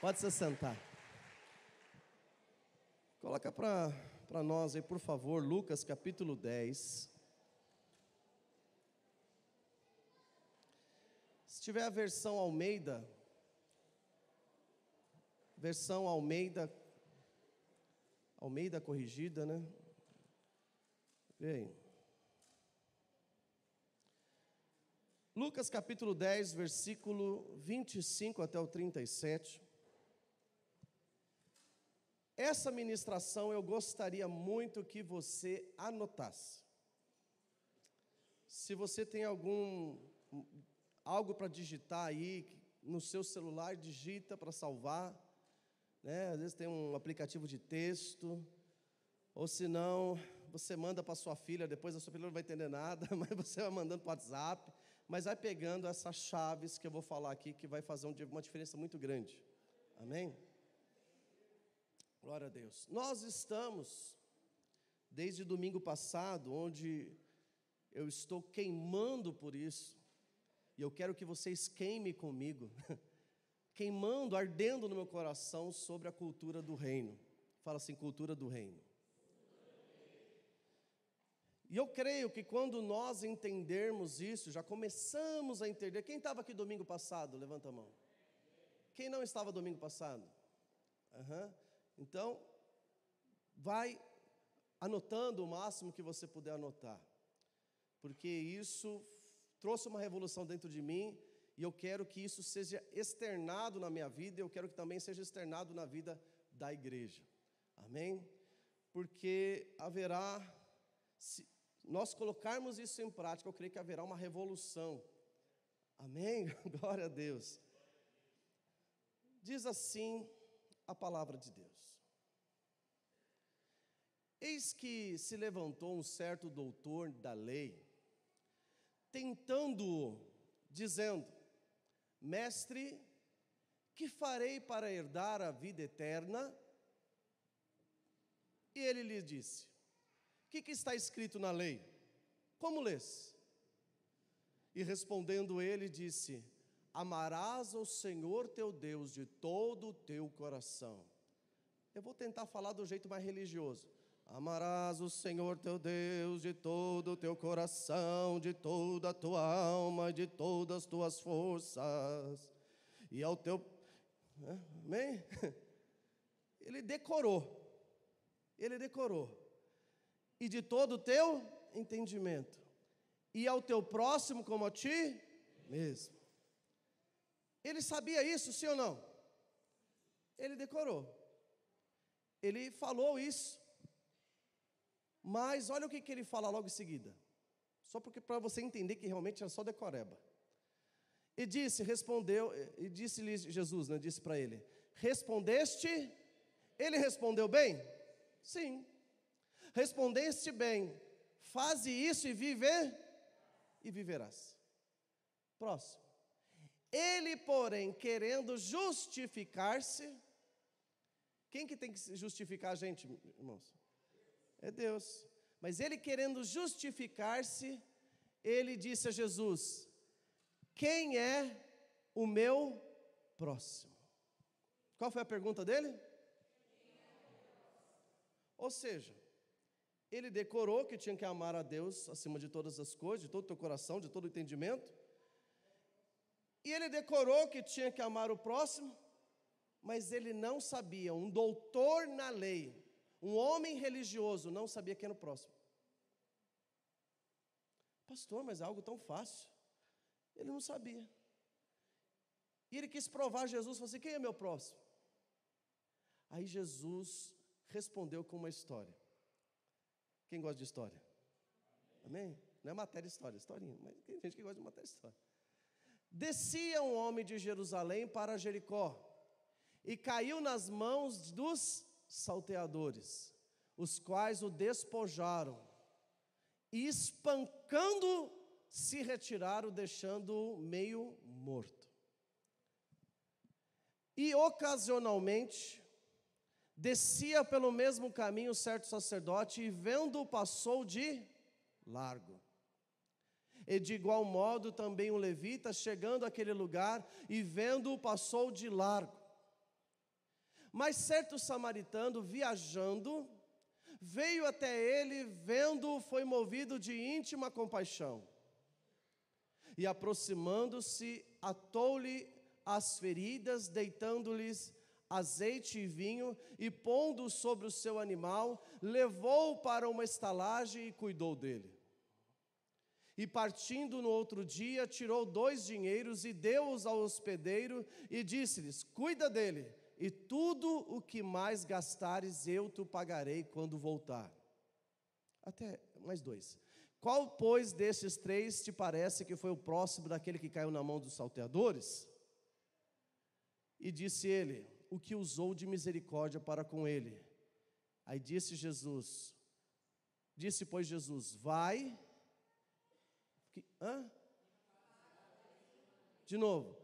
Pode se sentar. Coloca para nós aí, por favor, Lucas capítulo 10. Se tiver a versão Almeida, versão Almeida, Almeida corrigida, né? Vem. Lucas capítulo 10, versículo 25 até o 37. Essa ministração eu gostaria muito que você anotasse. Se você tem algum algo para digitar aí no seu celular, digita para salvar, né? Às vezes tem um aplicativo de texto, ou se não, você manda para sua filha, depois a sua filha não vai entender nada, mas você vai mandando para o WhatsApp, mas vai pegando essas chaves que eu vou falar aqui que vai fazer uma diferença muito grande. Amém? Glória a Deus. Nós estamos, desde domingo passado, onde eu estou queimando por isso, e eu quero que vocês queimem comigo, queimando, ardendo no meu coração sobre a cultura do reino. Fala assim: cultura do reino. E eu creio que quando nós entendermos isso, já começamos a entender. Quem estava aqui domingo passado? Levanta a mão. Quem não estava domingo passado? Aham. Uhum. Então, vai anotando o máximo que você puder anotar, porque isso trouxe uma revolução dentro de mim e eu quero que isso seja externado na minha vida, e eu quero que também seja externado na vida da igreja. Amém? Porque haverá, se nós colocarmos isso em prática, eu creio que haverá uma revolução. Amém? Glória a Deus. Diz assim a palavra de Deus. Eis que se levantou um certo doutor da lei, tentando dizendo: Mestre, que farei para herdar a vida eterna? E ele lhe disse: O que, que, está escrito na lei? Como lês? E respondendo ele, disse: Amarás o Senhor teu Deus de todo o teu coração. Eu vou tentar falar do jeito mais religioso. Amarás o Senhor teu Deus de todo o teu coração, de toda a tua alma, de todas as tuas forças. E ao teu. Né? Amém? Ele decorou. Ele decorou. E de todo o teu entendimento. E ao teu próximo como a ti mesmo. Ele sabia isso, sim ou não? Ele decorou. Ele falou isso. Mas olha o que, que ele fala logo em seguida. Só porque para você entender que realmente era só decoreba. E disse, respondeu, e disse-lhe Jesus, né, disse para ele: Respondeste? Ele respondeu bem? Sim. Respondeste bem. Faze isso e viver e viverás. Próximo. Ele, porém, querendo justificar-se, quem que tem que justificar a gente, irmãos? É Deus. Mas ele querendo justificar-se, ele disse a Jesus: Quem é o meu próximo? Qual foi a pergunta dele? Ou seja, ele decorou que tinha que amar a Deus acima de todas as coisas, de todo o teu coração, de todo o entendimento, e ele decorou que tinha que amar o próximo, mas ele não sabia, um doutor na lei, um homem religioso, não sabia quem era o próximo. Pastor, mas é algo tão fácil. Ele não sabia. E ele quis provar a Jesus, falou assim: quem é meu próximo? Aí Jesus respondeu com uma história. Quem gosta de história? Amém? Não é matéria história, historinha, mas tem gente que gosta de matéria história. Descia um homem de Jerusalém para Jericó e caiu nas mãos dos salteadores, os quais o despojaram e, espancando, se retiraram, deixando-o meio morto. E ocasionalmente descia pelo mesmo caminho certo sacerdote e, vendo-o, passou de largo. E de igual modo também o levita, chegando àquele lugar e vendo-o, passou de largo. Mas certo samaritano, viajando, veio até ele, vendo-o, foi movido de íntima compaixão. E aproximando-se, atou-lhe as feridas, deitando-lhes azeite e vinho, e pondo sobre o seu animal, levou-o para uma estalagem e cuidou dele. E partindo no outro dia, tirou dois dinheiros e deu-os ao hospedeiro e disse-lhes: Cuida dele, e tudo o que mais gastares eu te pagarei quando voltar. Até mais dois. Qual, pois, destes três te parece que foi o próximo daquele que caiu na mão dos salteadores? E disse ele: O que usou de misericórdia para com ele? Aí disse Jesus: Disse, pois, Jesus: Vai Hã? De novo,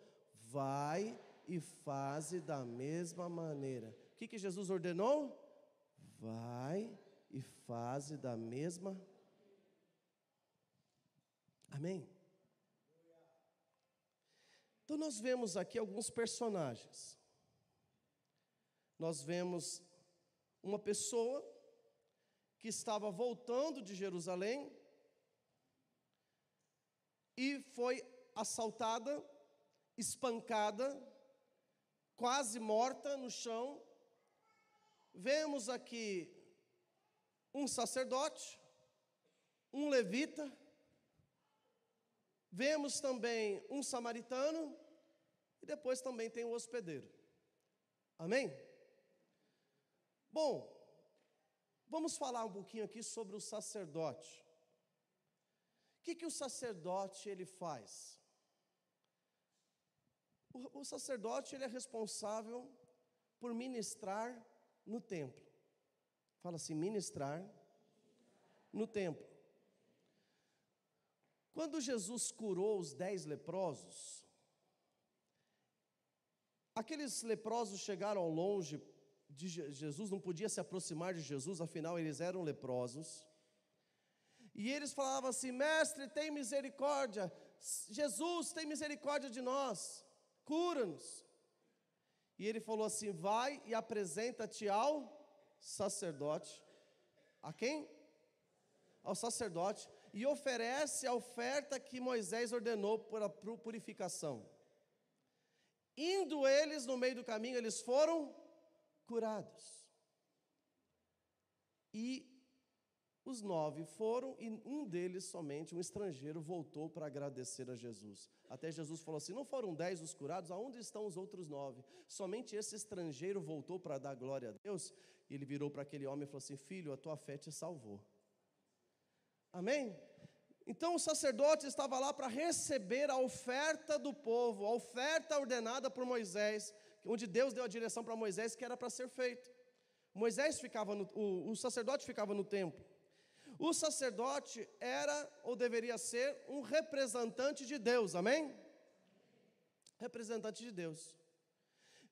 vai e faze da mesma maneira. O que, que Jesus ordenou? Vai e faze da mesma. Amém? Então nós vemos aqui alguns personagens. Nós vemos uma pessoa que estava voltando de Jerusalém e foi assaltada, espancada, quase morta no chão. Vemos aqui um sacerdote, um levita, vemos também um samaritano e depois também tem o um hospedeiro. Amém? Bom, vamos falar um pouquinho aqui sobre o sacerdote que, que o sacerdote ele faz? O, o sacerdote ele é responsável por ministrar no templo. Fala assim, ministrar no templo. Quando Jesus curou os dez leprosos, aqueles leprosos chegaram longe de Jesus, não podia se aproximar de Jesus, afinal eles eram leprosos. E eles falavam assim: Mestre, tem misericórdia. Jesus, tem misericórdia de nós. Cura-nos. E ele falou assim: Vai e apresenta-te ao sacerdote. A quem? Ao sacerdote. E oferece a oferta que Moisés ordenou para purificação. Indo eles no meio do caminho, eles foram curados. E os nove foram e um deles somente, um estrangeiro, voltou para agradecer a Jesus. Até Jesus falou assim: Não foram dez os curados, aonde estão os outros nove? Somente esse estrangeiro voltou para dar glória a Deus. E ele virou para aquele homem e falou assim: Filho, a tua fé te salvou. Amém? Então o sacerdote estava lá para receber a oferta do povo, a oferta ordenada por Moisés, onde Deus deu a direção para Moisés que era para ser feito. Moisés ficava no, o, o sacerdote ficava no templo. O sacerdote era ou deveria ser um representante de Deus, amém? Representante de Deus.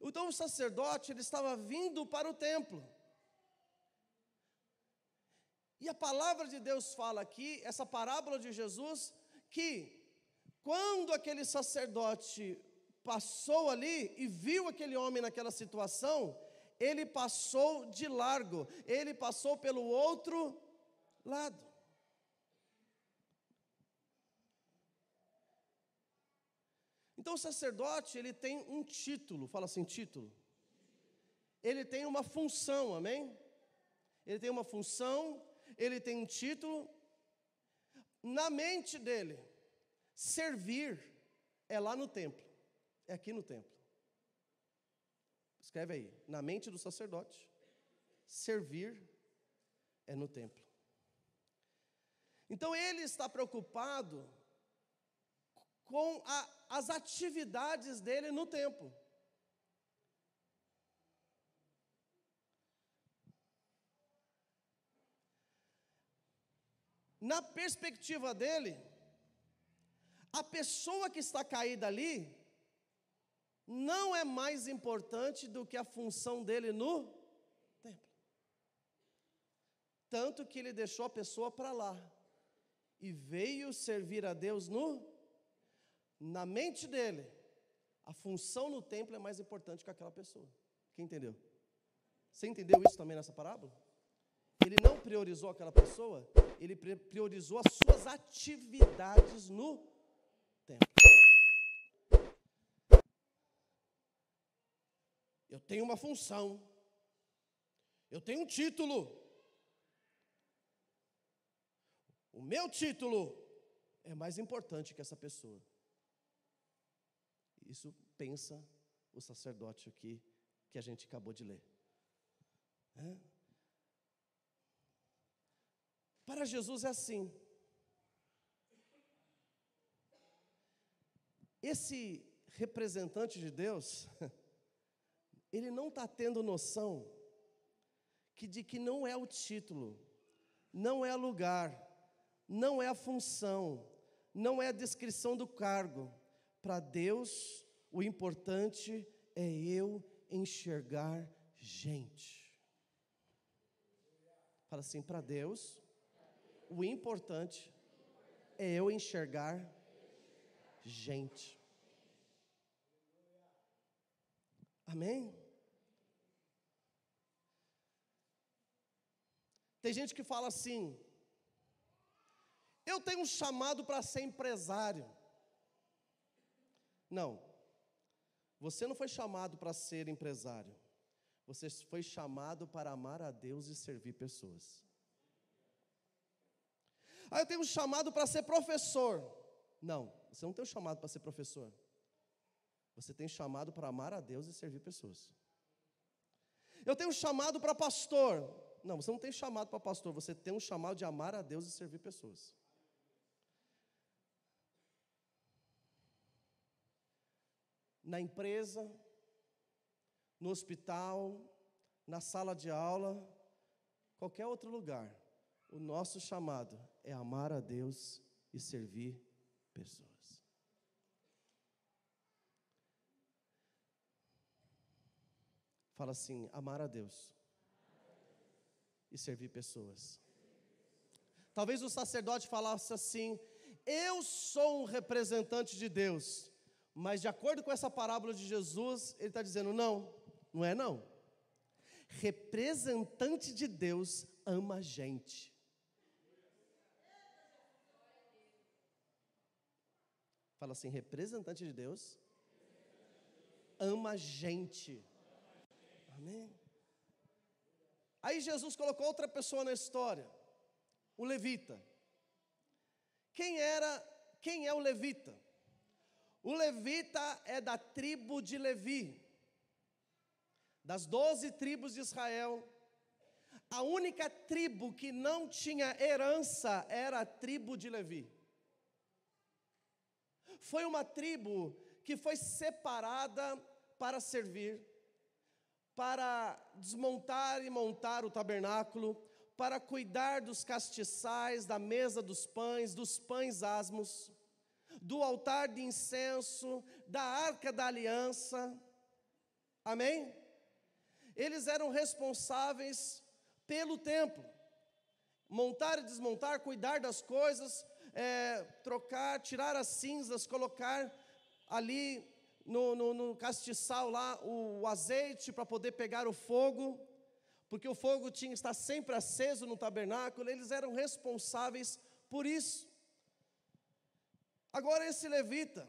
Então o sacerdote ele estava vindo para o templo. E a palavra de Deus fala aqui, essa parábola de Jesus, que quando aquele sacerdote passou ali e viu aquele homem naquela situação, ele passou de largo, ele passou pelo outro lado. Então o sacerdote, ele tem um título, fala assim, título. Ele tem uma função, amém? Ele tem uma função, ele tem um título na mente dele. Servir é lá no templo, é aqui no templo. Escreve aí, na mente do sacerdote, servir é no templo. Então ele está preocupado com a, as atividades dele no tempo. Na perspectiva dele, a pessoa que está caída ali não é mais importante do que a função dele no templo. Tanto que ele deixou a pessoa para lá e veio servir a Deus no na mente dele. A função no templo é mais importante que aquela pessoa. Quem entendeu? Você entendeu isso também nessa parábola? Ele não priorizou aquela pessoa, ele priorizou as suas atividades no templo. Eu tenho uma função. Eu tenho um título. O meu título é mais importante que essa pessoa. Isso pensa o sacerdote aqui que a gente acabou de ler. É? Para Jesus é assim. Esse representante de Deus, ele não está tendo noção que de que não é o título, não é o lugar, não é a função, não é a descrição do cargo. Para Deus, o importante é eu enxergar gente. Fala assim, para Deus, o importante é eu enxergar gente. Amém? Tem gente que fala assim: eu tenho um chamado para ser empresário. Não. Você não foi chamado para ser empresário. Você foi chamado para amar a Deus e servir pessoas. Ah, eu tenho um chamado para ser professor. Não, você não tem um chamado para ser professor. Você tem um chamado para amar a Deus e servir pessoas. Eu tenho um chamado para pastor. Não, você não tem chamado para pastor, você tem um chamado de amar a Deus e servir pessoas. na empresa, no hospital, na sala de aula, qualquer outro lugar. O nosso chamado é amar a Deus e servir pessoas. Fala assim: amar a Deus e servir pessoas. Talvez o sacerdote falasse assim: Eu sou um representante de Deus mas de acordo com essa parábola de Jesus, ele está dizendo: não, não é não. Representante de Deus ama a gente. Fala assim: representante de Deus ama a gente. Amém. Aí Jesus colocou outra pessoa na história, o levita. Quem era, quem é o levita? O levita é da tribo de Levi, das doze tribos de Israel. A única tribo que não tinha herança era a tribo de Levi. Foi uma tribo que foi separada para servir, para desmontar e montar o tabernáculo, para cuidar dos castiçais, da mesa dos pães, dos pães asmos do altar de incenso, da arca da aliança. Amém? Eles eram responsáveis pelo templo. Montar e desmontar, cuidar das coisas, é, trocar, tirar as cinzas, colocar ali no, no, no castiçal lá o, o azeite para poder pegar o fogo, porque o fogo tinha que estar sempre aceso no tabernáculo, eles eram responsáveis por isso. Agora, esse levita,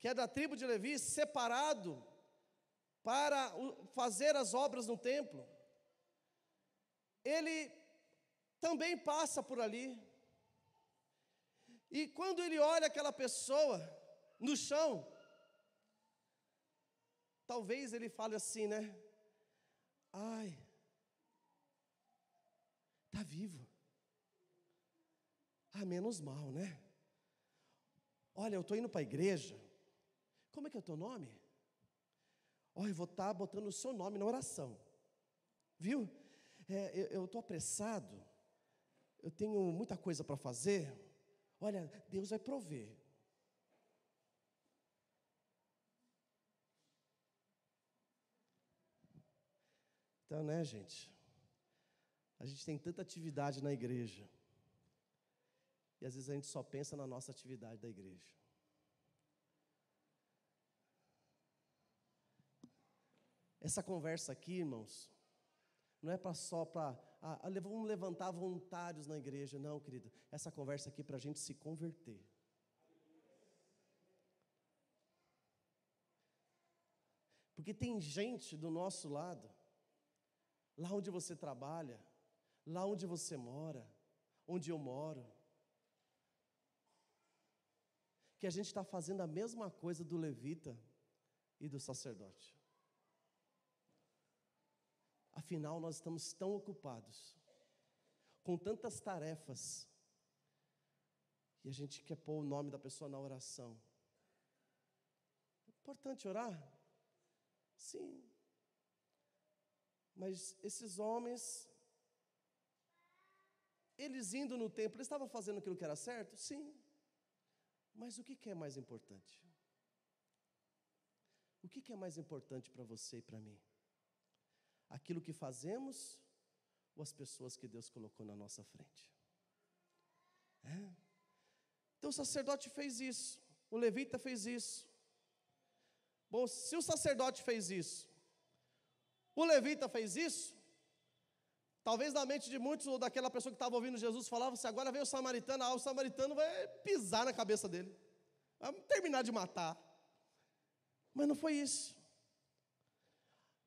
que é da tribo de Levi, separado para fazer as obras no templo, ele também passa por ali. E quando ele olha aquela pessoa no chão, talvez ele fale assim, né? Ai, tá vivo. Ah, menos mal, né? Olha, eu estou indo para a igreja. Como é que é o teu nome? Olha, eu vou estar tá botando o seu nome na oração. Viu? É, eu estou apressado. Eu tenho muita coisa para fazer. Olha, Deus vai prover. Então, né, gente? A gente tem tanta atividade na igreja. E às vezes a gente só pensa na nossa atividade da igreja. Essa conversa aqui, irmãos, não é para só para ah, ah vamos levantar voluntários na igreja, não, querido. Essa conversa aqui é para a gente se converter. Porque tem gente do nosso lado, lá onde você trabalha, lá onde você mora, onde eu moro, que a gente está fazendo a mesma coisa do levita e do sacerdote. Afinal, nós estamos tão ocupados, com tantas tarefas, e a gente quer pôr o nome da pessoa na oração. É importante orar? Sim. Mas esses homens, eles indo no templo, eles estavam fazendo aquilo que era certo? Sim. Mas o que é mais importante? O que é mais importante para você e para mim? Aquilo que fazemos ou as pessoas que Deus colocou na nossa frente? É? Então o sacerdote fez isso, o levita fez isso. Bom, se o sacerdote fez isso, o levita fez isso, Talvez na mente de muitos ou daquela pessoa que estava ouvindo Jesus falava, se agora vem o samaritano, ah, o samaritano vai pisar na cabeça dele. Vai terminar de matar. Mas não foi isso.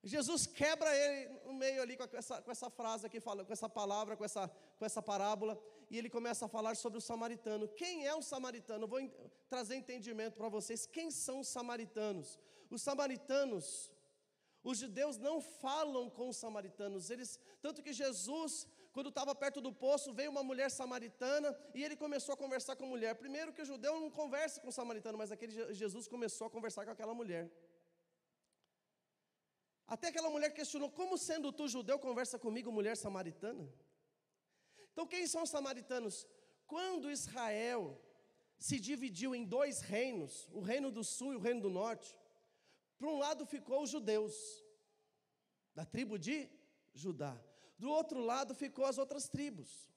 Jesus quebra ele no meio ali com essa, com essa frase aqui, com essa palavra, com essa, com essa parábola, e ele começa a falar sobre o samaritano. Quem é o samaritano? Eu vou trazer entendimento para vocês. Quem são os samaritanos? Os samaritanos os judeus não falam com os samaritanos. Eles, tanto que Jesus, quando estava perto do poço, veio uma mulher samaritana e ele começou a conversar com a mulher. Primeiro que o judeu não conversa com o samaritano, mas aquele Jesus começou a conversar com aquela mulher. Até aquela mulher questionou: "Como sendo tu judeu conversa comigo, mulher samaritana?" Então, quem são os samaritanos? Quando Israel se dividiu em dois reinos, o reino do sul e o reino do norte, por um lado ficou os judeus, da tribo de Judá. Do outro lado ficou as outras tribos.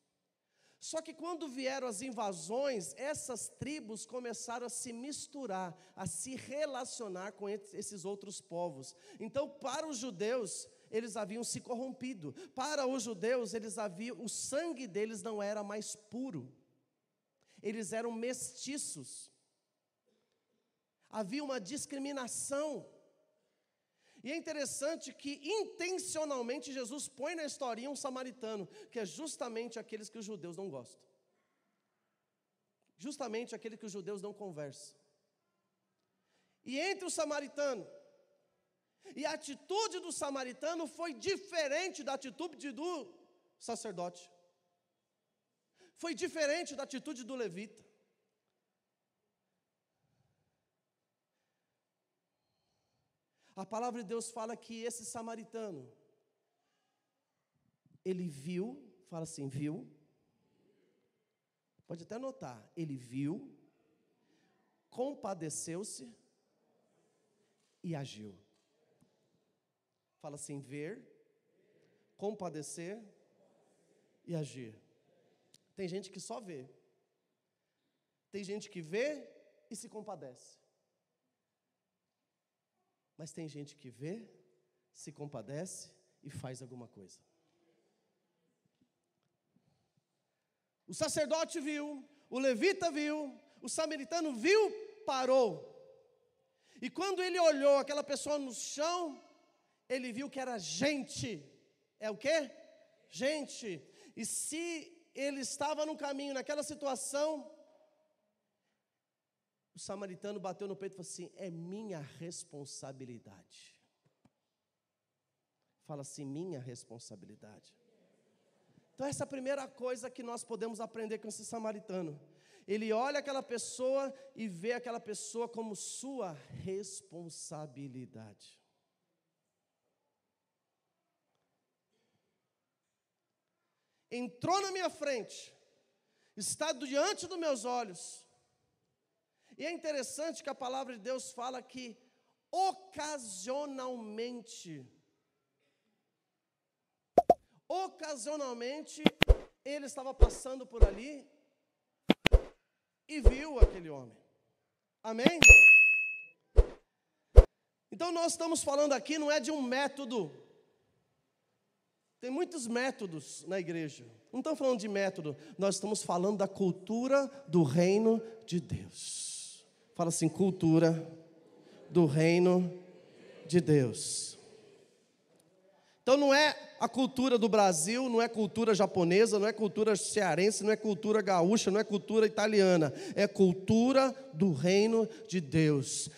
Só que quando vieram as invasões, essas tribos começaram a se misturar, a se relacionar com esses outros povos. Então, para os judeus, eles haviam se corrompido. Para os judeus, eles haviam o sangue deles não era mais puro. Eles eram mestiços. Havia uma discriminação. E é interessante que intencionalmente Jesus põe na historinha um samaritano, que é justamente aqueles que os judeus não gostam. Justamente aquele que os judeus não conversam. E entre o samaritano, e a atitude do samaritano foi diferente da atitude do sacerdote. Foi diferente da atitude do levita. a palavra de Deus fala que esse samaritano, ele viu, fala assim, viu, pode até notar, ele viu, compadeceu-se e agiu. Fala assim, ver, compadecer e agir. Tem gente que só vê. Tem gente que vê e se compadece. Mas tem gente que vê, se compadece e faz alguma coisa. O sacerdote viu, o levita viu, o samaritano viu, parou. E quando ele olhou aquela pessoa no chão, ele viu que era gente. É o que? Gente. E se ele estava no caminho, naquela situação, o samaritano bateu no peito e falou assim: É minha responsabilidade. Fala assim: Minha responsabilidade. Então, essa é a primeira coisa que nós podemos aprender com esse samaritano. Ele olha aquela pessoa e vê aquela pessoa como sua responsabilidade. Entrou na minha frente, está diante dos meus olhos, e é interessante que a palavra de Deus fala que ocasionalmente, ocasionalmente, ele estava passando por ali e viu aquele homem. Amém? Então nós estamos falando aqui não é de um método. Tem muitos métodos na igreja. Não estamos falando de método, nós estamos falando da cultura do reino de Deus. Fala assim: cultura do reino de Deus. Então não é a cultura do Brasil, não é cultura japonesa, não é cultura cearense, não é cultura gaúcha, não é cultura italiana, é cultura do reino de Deus.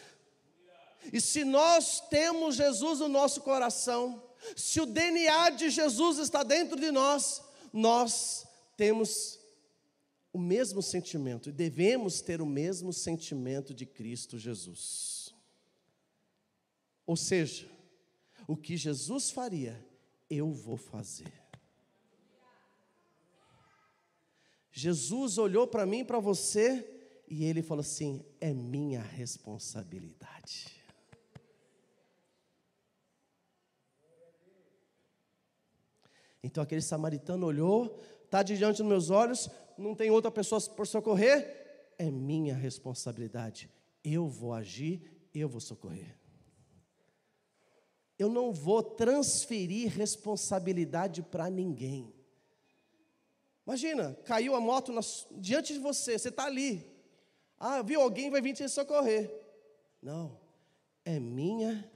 E se nós temos Jesus no nosso coração, se o DNA de Jesus está dentro de nós, nós temos o mesmo sentimento, e devemos ter o mesmo sentimento de Cristo Jesus. Ou seja, o que Jesus faria, eu vou fazer. Jesus olhou para mim, para você, e ele falou assim: é minha responsabilidade. Então aquele samaritano olhou, está diante dos meus olhos, não tem outra pessoa por socorrer, é minha responsabilidade. Eu vou agir, eu vou socorrer. Eu não vou transferir responsabilidade para ninguém. Imagina, caiu a moto na, diante de você, você está ali. Ah, viu alguém, vai vir te socorrer. Não, é minha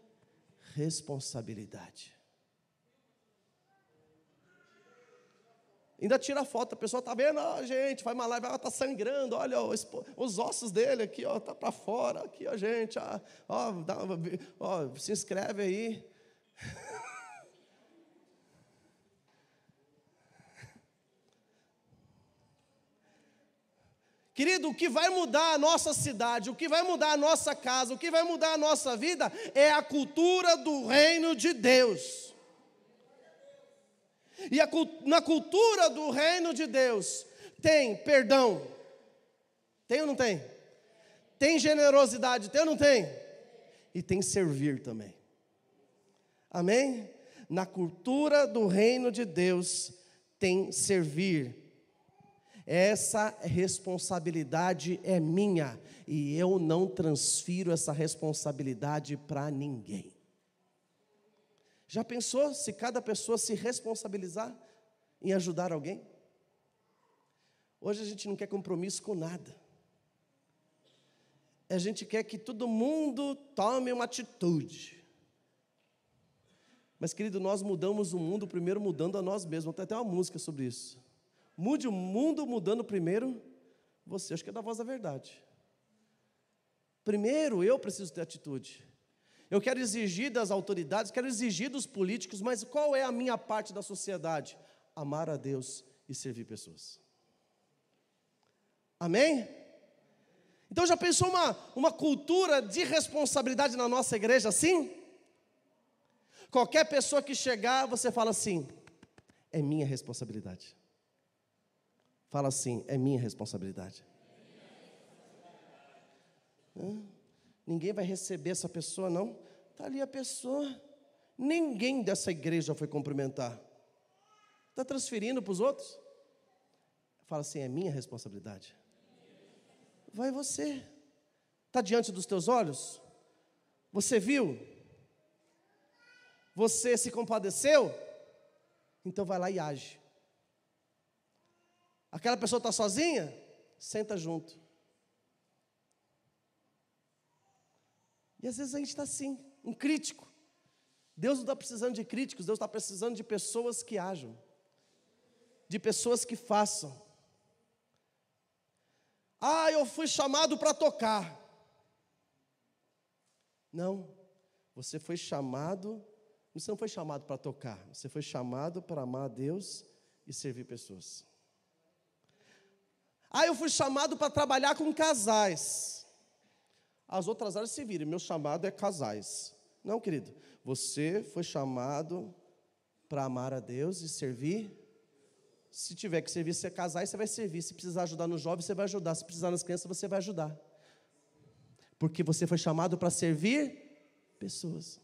responsabilidade. Ainda tira foto, a pessoa está vendo, ó, gente, faz uma live, ela está sangrando, olha ó, os ossos dele aqui, ó, tá para fora, aqui, ó, gente, ó, ó, dá, ó se inscreve aí. Querido, o que vai mudar a nossa cidade, o que vai mudar a nossa casa, o que vai mudar a nossa vida é a cultura do reino de Deus. E a, na cultura do reino de Deus, tem perdão. Tem ou não tem? Tem generosidade, tem ou não tem? E tem servir também. Amém? Na cultura do reino de Deus, tem servir. Essa responsabilidade é minha e eu não transfiro essa responsabilidade para ninguém. Já pensou se cada pessoa se responsabilizar em ajudar alguém? Hoje a gente não quer compromisso com nada. A gente quer que todo mundo tome uma atitude. Mas, querido, nós mudamos o mundo primeiro mudando a nós mesmos. Tem até uma música sobre isso. Mude o mundo mudando primeiro você. Acho que é da voz da verdade. Primeiro eu preciso ter atitude eu quero exigir das autoridades, quero exigir dos políticos, mas qual é a minha parte da sociedade? Amar a Deus e servir pessoas. Amém? Então já pensou uma, uma cultura de responsabilidade na nossa igreja assim? Qualquer pessoa que chegar, você fala assim: é minha responsabilidade. Fala assim: é minha responsabilidade. É minha responsabilidade. Hã? Ninguém vai receber essa pessoa, não? Está ali a pessoa. Ninguém dessa igreja foi cumprimentar. Está transferindo para os outros? Fala assim: é minha responsabilidade. Vai você. Está diante dos teus olhos? Você viu? Você se compadeceu? Então vai lá e age. Aquela pessoa está sozinha? Senta junto. E às vezes a gente está assim, um crítico. Deus não está precisando de críticos, Deus está precisando de pessoas que ajam, de pessoas que façam. Ah, eu fui chamado para tocar. Não, você foi chamado, você não foi chamado para tocar, você foi chamado para amar a Deus e servir pessoas. Ah, eu fui chamado para trabalhar com casais. As outras áreas se virem. Meu chamado é casais. Não, querido. Você foi chamado para amar a Deus e servir. Se tiver que servir, se é casais, você vai servir. Se precisar ajudar nos jovens, você vai ajudar. Se precisar nas crianças, você vai ajudar. Porque você foi chamado para servir pessoas.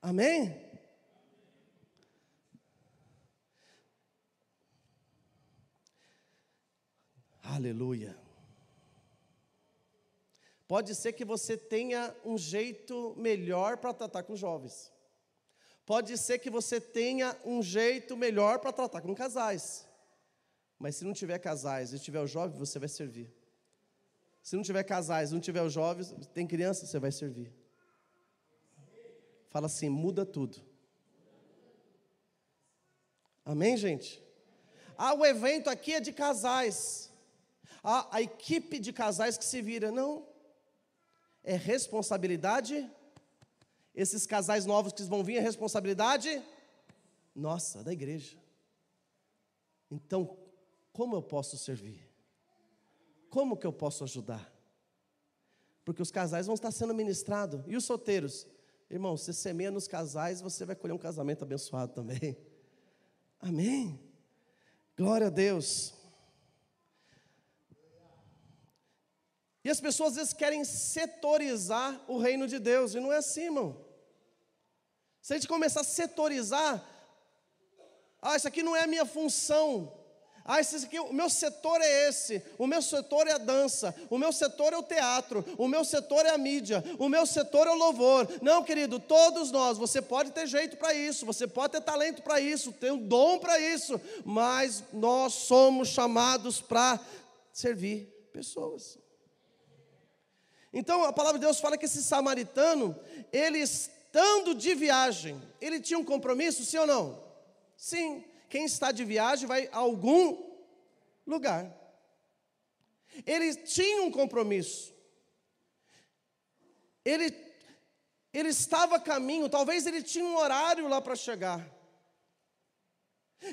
Amém? Aleluia. Pode ser que você tenha um jeito melhor para tratar com jovens. Pode ser que você tenha um jeito melhor para tratar com casais. Mas se não tiver casais e tiver o jovem, você vai servir. Se não tiver casais, não tiver os jovens, tem criança, você vai servir. Fala assim, muda tudo. Amém, gente? Ah, o evento aqui é de casais. Ah, a equipe de casais que se vira. Não é responsabilidade. Esses casais novos que vão vir é responsabilidade nossa, da igreja. Então, como eu posso servir? Como que eu posso ajudar? Porque os casais vão estar sendo ministrados. E os solteiros? Irmão, você semeia nos casais, você vai colher um casamento abençoado também. Amém? Glória a Deus. E as pessoas às vezes querem setorizar o reino de Deus, e não é assim, irmão. Se a gente começar a setorizar, ah, isso aqui não é a minha função. Ah, isso aqui, o meu setor é esse, o meu setor é a dança, o meu setor é o teatro, o meu setor é a mídia, o meu setor é o louvor. Não, querido, todos nós, você pode ter jeito para isso, você pode ter talento para isso, ter um dom para isso, mas nós somos chamados para servir pessoas. Então a palavra de Deus fala que esse samaritano, ele estando de viagem, ele tinha um compromisso, sim ou não? Sim. Quem está de viagem vai a algum lugar. Ele tinha um compromisso. Ele, ele estava a caminho, talvez ele tinha um horário lá para chegar.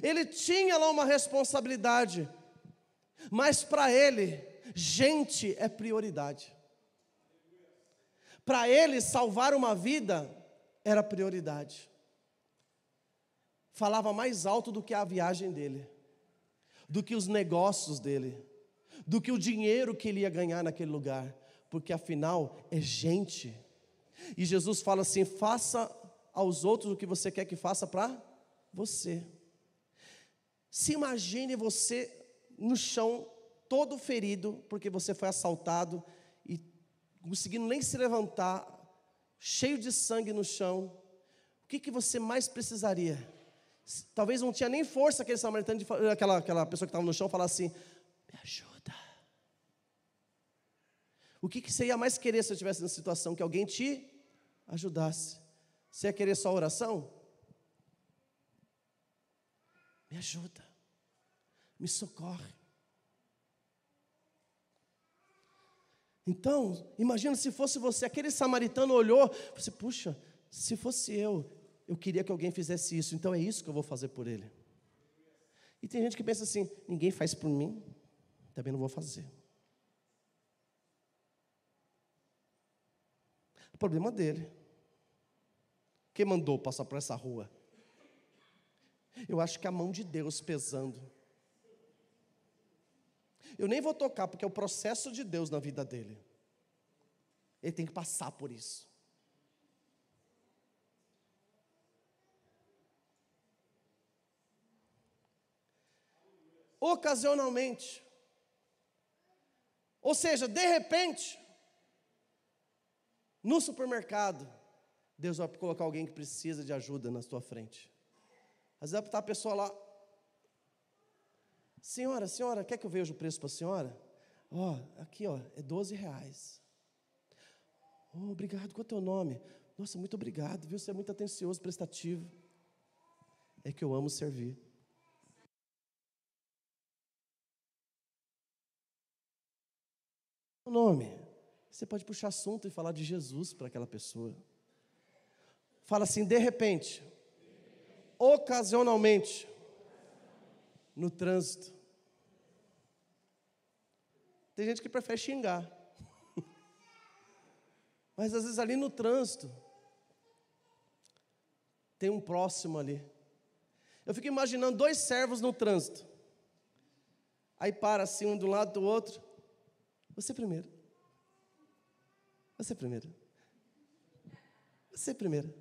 Ele tinha lá uma responsabilidade. Mas para ele, gente é prioridade para ele salvar uma vida era prioridade. Falava mais alto do que a viagem dele, do que os negócios dele, do que o dinheiro que ele ia ganhar naquele lugar, porque afinal é gente. E Jesus fala assim: faça aos outros o que você quer que faça para você. Se imagine você no chão, todo ferido, porque você foi assaltado, conseguindo nem se levantar, cheio de sangue no chão, o que, que você mais precisaria? Talvez não tinha nem força aquele samaritano, de, aquela, aquela pessoa que estava no chão, falar assim: me ajuda. O que, que você ia mais querer se eu estivesse nessa situação? Que alguém te ajudasse. Você ia querer só oração? Me ajuda, me socorre. Então, imagina se fosse você, aquele samaritano olhou, você, puxa, se fosse eu, eu queria que alguém fizesse isso, então é isso que eu vou fazer por ele. E tem gente que pensa assim: ninguém faz por mim, também não vou fazer. O problema é dele. Quem mandou passar por essa rua? Eu acho que a mão de Deus pesando. Eu nem vou tocar, porque é o processo de Deus na vida dele. Ele tem que passar por isso. Ocasionalmente. Ou seja, de repente, no supermercado, Deus vai colocar alguém que precisa de ajuda na sua frente. Às vezes vai estar a pessoa lá Senhora, senhora, quer que eu veja o preço para a senhora? Ó, oh, aqui, ó, é 12 reais. Oh, obrigado, qual é o teu nome? Nossa, muito obrigado, viu? Você é muito atencioso, prestativo. É que eu amo servir. É o nome? Você pode puxar assunto e falar de Jesus para aquela pessoa. Fala assim, de repente, ocasionalmente, no trânsito. Tem gente que prefere xingar. Mas às vezes ali no trânsito, tem um próximo ali. Eu fico imaginando dois servos no trânsito. Aí para assim, um do lado do outro. Você primeiro. Você primeiro. Você primeiro.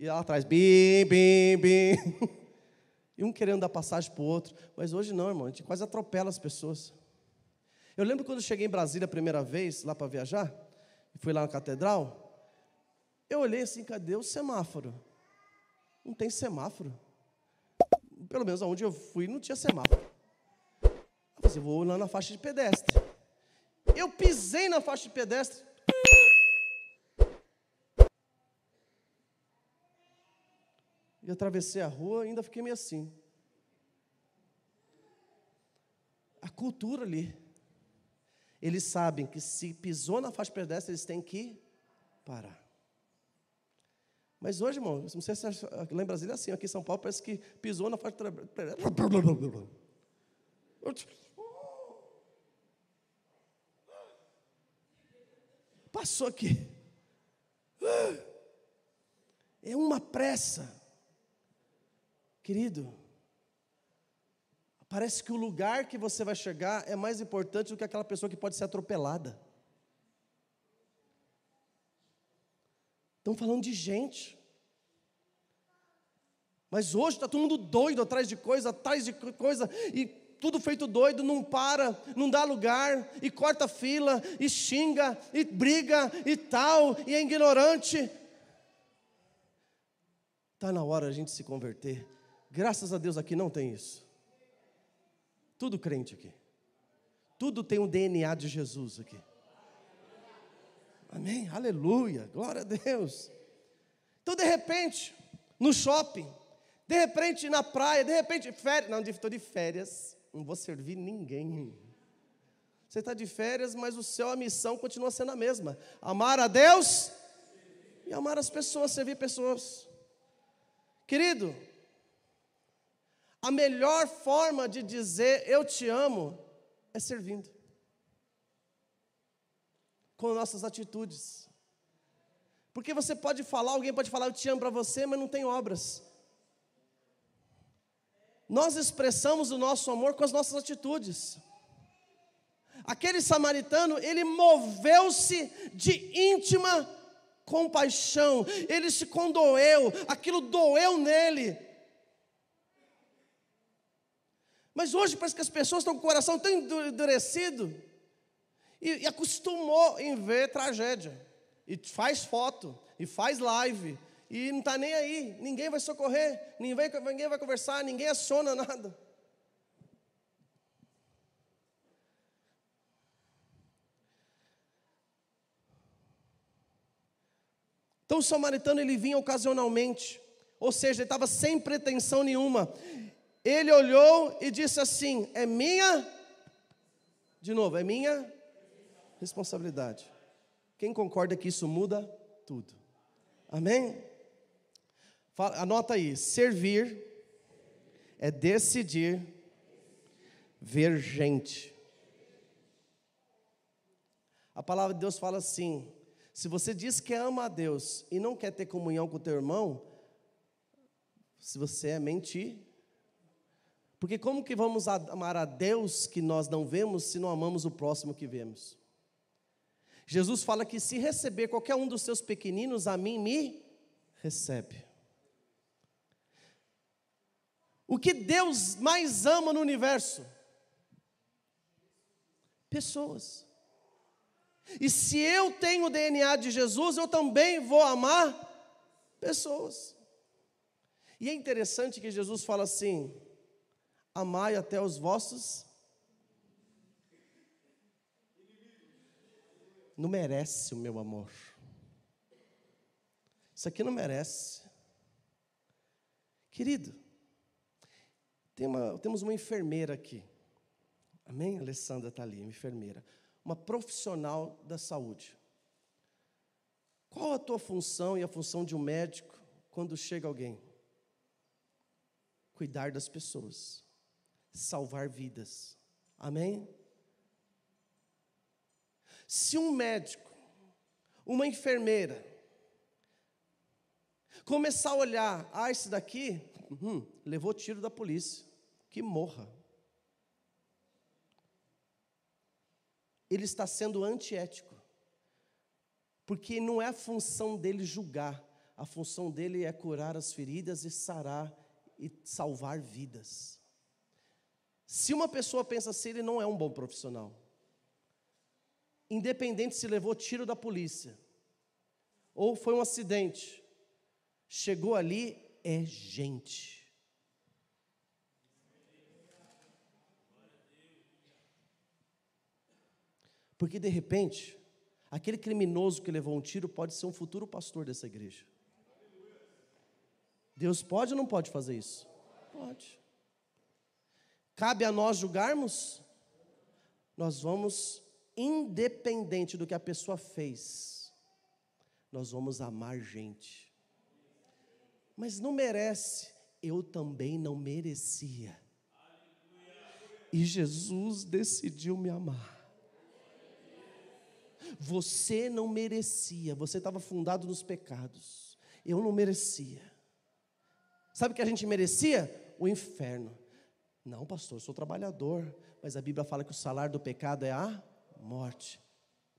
E lá atrás, bim, bim, bim. E um querendo dar passagem para o outro. Mas hoje não, irmão, a gente quase atropela as pessoas. Eu lembro quando eu cheguei em Brasília a primeira vez, lá para viajar, e fui lá na catedral. Eu olhei assim, cadê o semáforo? Não tem semáforo. Pelo menos aonde eu fui não tinha semáforo. Eu falei, assim, vou lá na faixa de pedestre. Eu pisei na faixa de pedestre. e atravessei a rua, ainda fiquei meio assim. A cultura ali. Eles sabem que se pisou na faixa pedestre, eles têm que parar. Mas hoje, irmão, não sei se lá em Brasília é assim, aqui em São Paulo parece que pisou na faixa pedestre. Passou aqui. É uma pressa. Querido, parece que o lugar que você vai chegar é mais importante do que aquela pessoa que pode ser atropelada. Estão falando de gente. Mas hoje está todo mundo doido atrás de coisa, atrás de coisa, e tudo feito doido, não para, não dá lugar, e corta fila, e xinga, e briga, e tal, e é ignorante. Está na hora a gente se converter. Graças a Deus aqui não tem isso. Tudo crente aqui. Tudo tem o um DNA de Jesus aqui. Amém? Aleluia. Glória a Deus. Então, de repente, no shopping, de repente na praia, de repente, férias. Não, estou de férias. Não vou servir ninguém. Você está de férias, mas o céu, a missão continua sendo a mesma: amar a Deus e amar as pessoas, servir pessoas. Querido, a melhor forma de dizer eu te amo é servindo. Com nossas atitudes. Porque você pode falar, alguém pode falar eu te amo para você, mas não tem obras. Nós expressamos o nosso amor com as nossas atitudes. Aquele samaritano, ele moveu-se de íntima compaixão, ele se condoeu, aquilo doeu nele, mas hoje parece que as pessoas estão com o coração tão endurecido e, e acostumou em ver tragédia. E faz foto, e faz live, e não está nem aí, ninguém vai socorrer, ninguém, ninguém vai conversar, ninguém aciona nada. Então o samaritano ele vinha ocasionalmente, ou seja, ele estava sem pretensão nenhuma. Ele olhou e disse assim: É minha, de novo, é minha responsabilidade. Quem concorda que isso muda tudo? Amém? Fala, anota aí: servir é decidir ver gente. A palavra de Deus fala assim: se você diz que ama a Deus e não quer ter comunhão com o teu irmão, se você é mentir porque como que vamos amar a Deus que nós não vemos se não amamos o próximo que vemos? Jesus fala que se receber qualquer um dos seus pequeninos, a mim me recebe. O que Deus mais ama no universo? Pessoas. E se eu tenho o DNA de Jesus, eu também vou amar pessoas. E é interessante que Jesus fala assim: amai até os vossos. Não merece o meu amor. Isso aqui não merece. Querido, tem uma, temos uma enfermeira aqui. Amém? A Alessandra está ali, enfermeira. Uma profissional da saúde. Qual a tua função e a função de um médico quando chega alguém? Cuidar das pessoas salvar vidas. Amém? Se um médico, uma enfermeira, começar a olhar, ah, esse daqui hum, levou tiro da polícia, que morra. Ele está sendo antiético, porque não é a função dele julgar, a função dele é curar as feridas e sarar e salvar vidas. Se uma pessoa pensa assim, ele não é um bom profissional. Independente se levou tiro da polícia ou foi um acidente, chegou ali, é gente. Porque de repente, aquele criminoso que levou um tiro pode ser um futuro pastor dessa igreja. Deus pode ou não pode fazer isso? Pode. Cabe a nós julgarmos? Nós vamos, independente do que a pessoa fez, nós vamos amar gente. Mas não merece, eu também não merecia. E Jesus decidiu me amar. Você não merecia, você estava fundado nos pecados. Eu não merecia. Sabe o que a gente merecia? O inferno. Não, pastor, sou trabalhador, mas a Bíblia fala que o salário do pecado é a morte.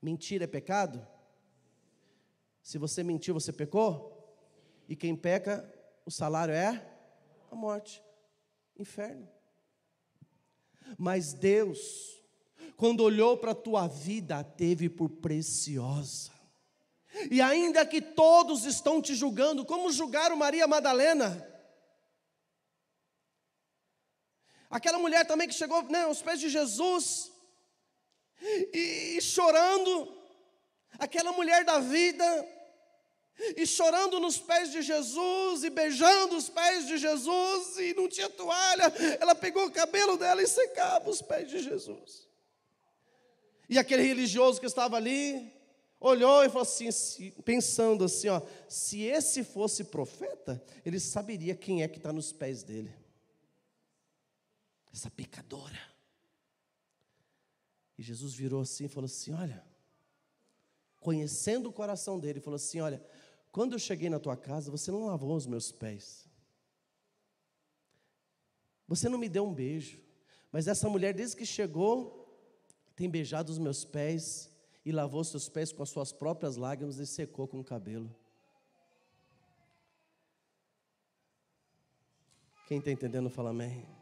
Mentir é pecado? Se você mentiu, você pecou? E quem peca, o salário é a morte, inferno. Mas Deus, quando olhou para a tua vida, a teve por preciosa. E ainda que todos estão te julgando, como julgaram Maria Madalena? Aquela mulher também que chegou né, aos pés de Jesus e, e chorando. Aquela mulher da vida e chorando nos pés de Jesus e beijando os pés de Jesus e não tinha toalha. Ela pegou o cabelo dela e secava os pés de Jesus. E aquele religioso que estava ali olhou e falou assim, pensando assim, ó, se esse fosse profeta, ele saberia quem é que está nos pés dele essa pecadora. E Jesus virou assim e falou assim: Olha, conhecendo o coração dele, falou assim: Olha, quando eu cheguei na tua casa, você não lavou os meus pés, você não me deu um beijo, mas essa mulher, desde que chegou, tem beijado os meus pés e lavou os seus pés com as suas próprias lágrimas e secou com o cabelo. Quem está entendendo, fala amém.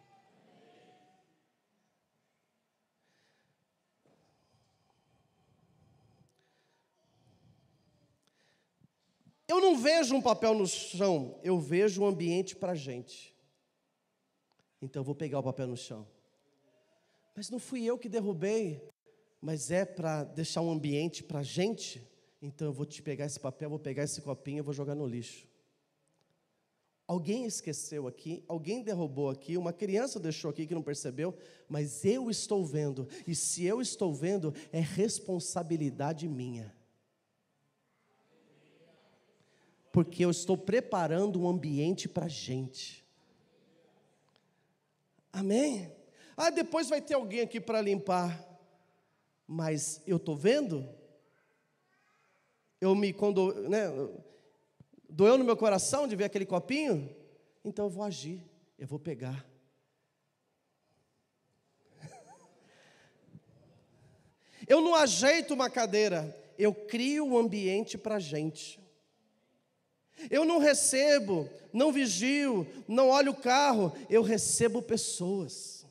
Eu não vejo um papel no chão, eu vejo um ambiente para gente. Então vou pegar o papel no chão. Mas não fui eu que derrubei, mas é para deixar um ambiente para gente. Então eu vou te pegar esse papel, vou pegar esse copinho, e vou jogar no lixo. Alguém esqueceu aqui, alguém derrubou aqui, uma criança deixou aqui que não percebeu, mas eu estou vendo, e se eu estou vendo, é responsabilidade minha. porque eu estou preparando um ambiente para gente. Amém? Ah, depois vai ter alguém aqui para limpar. Mas eu estou vendo? Eu me quando, né, doeu no meu coração de ver aquele copinho? Então eu vou agir, eu vou pegar. Eu não ajeito uma cadeira, eu crio um ambiente para gente. Eu não recebo, não vigio, não olho o carro, eu recebo pessoas.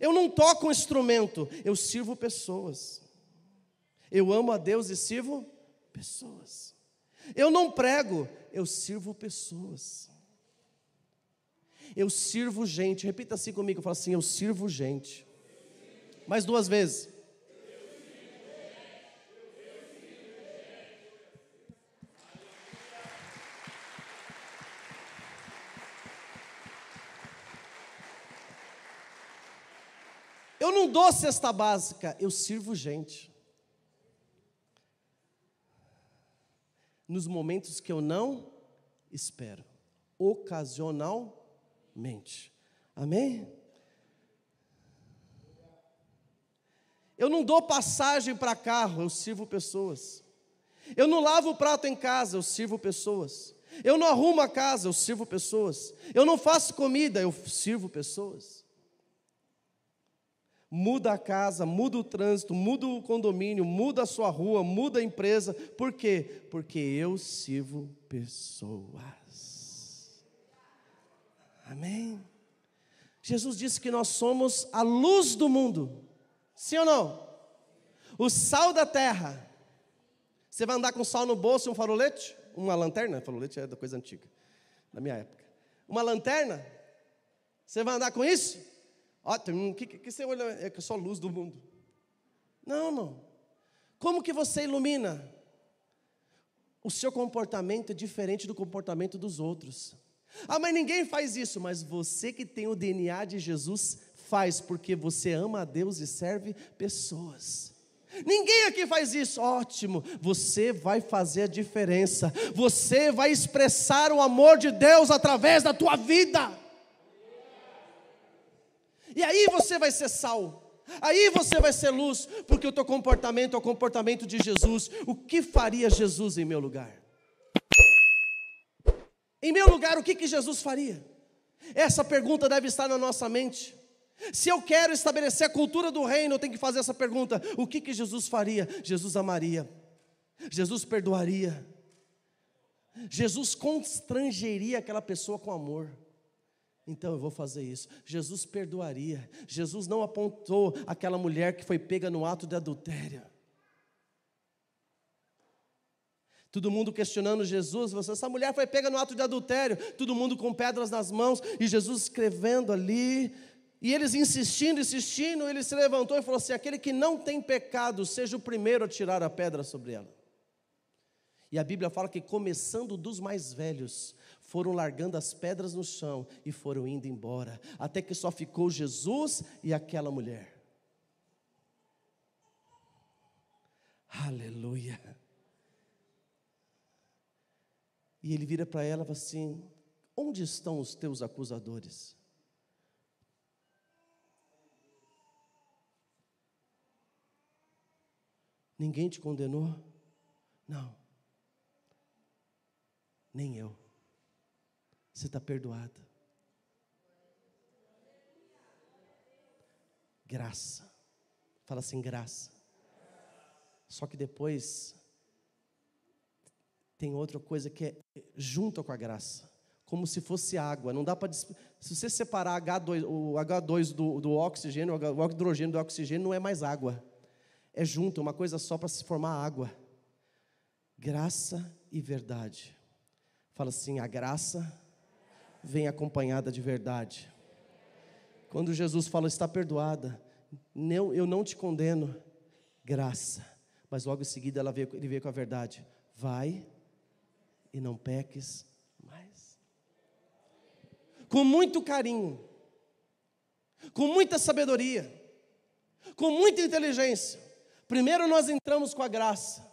Eu não toco um instrumento, eu sirvo pessoas. Eu amo a Deus e sirvo pessoas. Eu não prego, eu sirvo pessoas. Eu sirvo gente. Repita assim comigo, Eu falo assim: eu sirvo gente. Mais duas vezes. eu não dou cesta básica, eu sirvo gente. Nos momentos que eu não espero, ocasionalmente. Amém? Eu não dou passagem para carro, eu sirvo pessoas. Eu não lavo o prato em casa, eu sirvo pessoas. Eu não arrumo a casa, eu sirvo pessoas. Eu não faço comida, eu sirvo pessoas. Muda a casa, muda o trânsito, muda o condomínio, muda a sua rua, muda a empresa. Por quê? Porque eu sirvo pessoas. Amém? Jesus disse que nós somos a luz do mundo. Sim ou não? O sal da terra. Você vai andar com sal no bolso e um farolete? Uma lanterna? Farolete é da coisa antiga, da minha época. Uma lanterna? Você vai andar com isso? Ó, oh, ah, que, que você olha? É que eu sou a luz do mundo. Não, não. Como que você ilumina? O seu comportamento é diferente do comportamento dos outros. Ah, mas ninguém faz isso. Mas você que tem o DNA de Jesus faz, porque você ama a Deus e serve pessoas. Ninguém aqui faz isso, ótimo. Você vai fazer a diferença. Você vai expressar o amor de Deus através da tua vida. E aí você vai ser sal. Aí você vai ser luz, porque o teu comportamento é o comportamento de Jesus. O que faria Jesus em meu lugar? Em meu lugar, o que, que Jesus faria? Essa pergunta deve estar na nossa mente. Se eu quero estabelecer a cultura do reino, eu tenho que fazer essa pergunta: o que, que Jesus faria? Jesus amaria, Jesus perdoaria, Jesus constrangeria aquela pessoa com amor então eu vou fazer isso. Jesus perdoaria. Jesus não apontou aquela mulher que foi pega no ato de adultério. Todo mundo questionando Jesus, você, essa mulher foi pega no ato de adultério, todo mundo com pedras nas mãos, e Jesus escrevendo ali, e eles insistindo, insistindo, ele se levantou e falou assim: aquele que não tem pecado, seja o primeiro a tirar a pedra sobre ela. E a Bíblia fala que começando dos mais velhos, foram largando as pedras no chão e foram indo embora, até que só ficou Jesus e aquela mulher. Aleluia. E ele vira para ela e fala assim: Onde estão os teus acusadores? Ninguém te condenou? Não, nem eu. Você está perdoada. Graça. Fala assim, graça. Só que depois tem outra coisa que é junta com a graça. Como se fosse água. Não dá para. Se você separar H2, o H2 do, do oxigênio, o hidrogênio do oxigênio, não é mais água. É junto, é uma coisa só para se formar água. Graça e verdade. Fala assim, a graça vem acompanhada de verdade. Quando Jesus fala, está perdoada, eu não te condeno, graça. Mas logo em seguida ela veio, ele veio com a verdade: vai e não peques mais. Com muito carinho, com muita sabedoria, com muita inteligência. Primeiro nós entramos com a graça,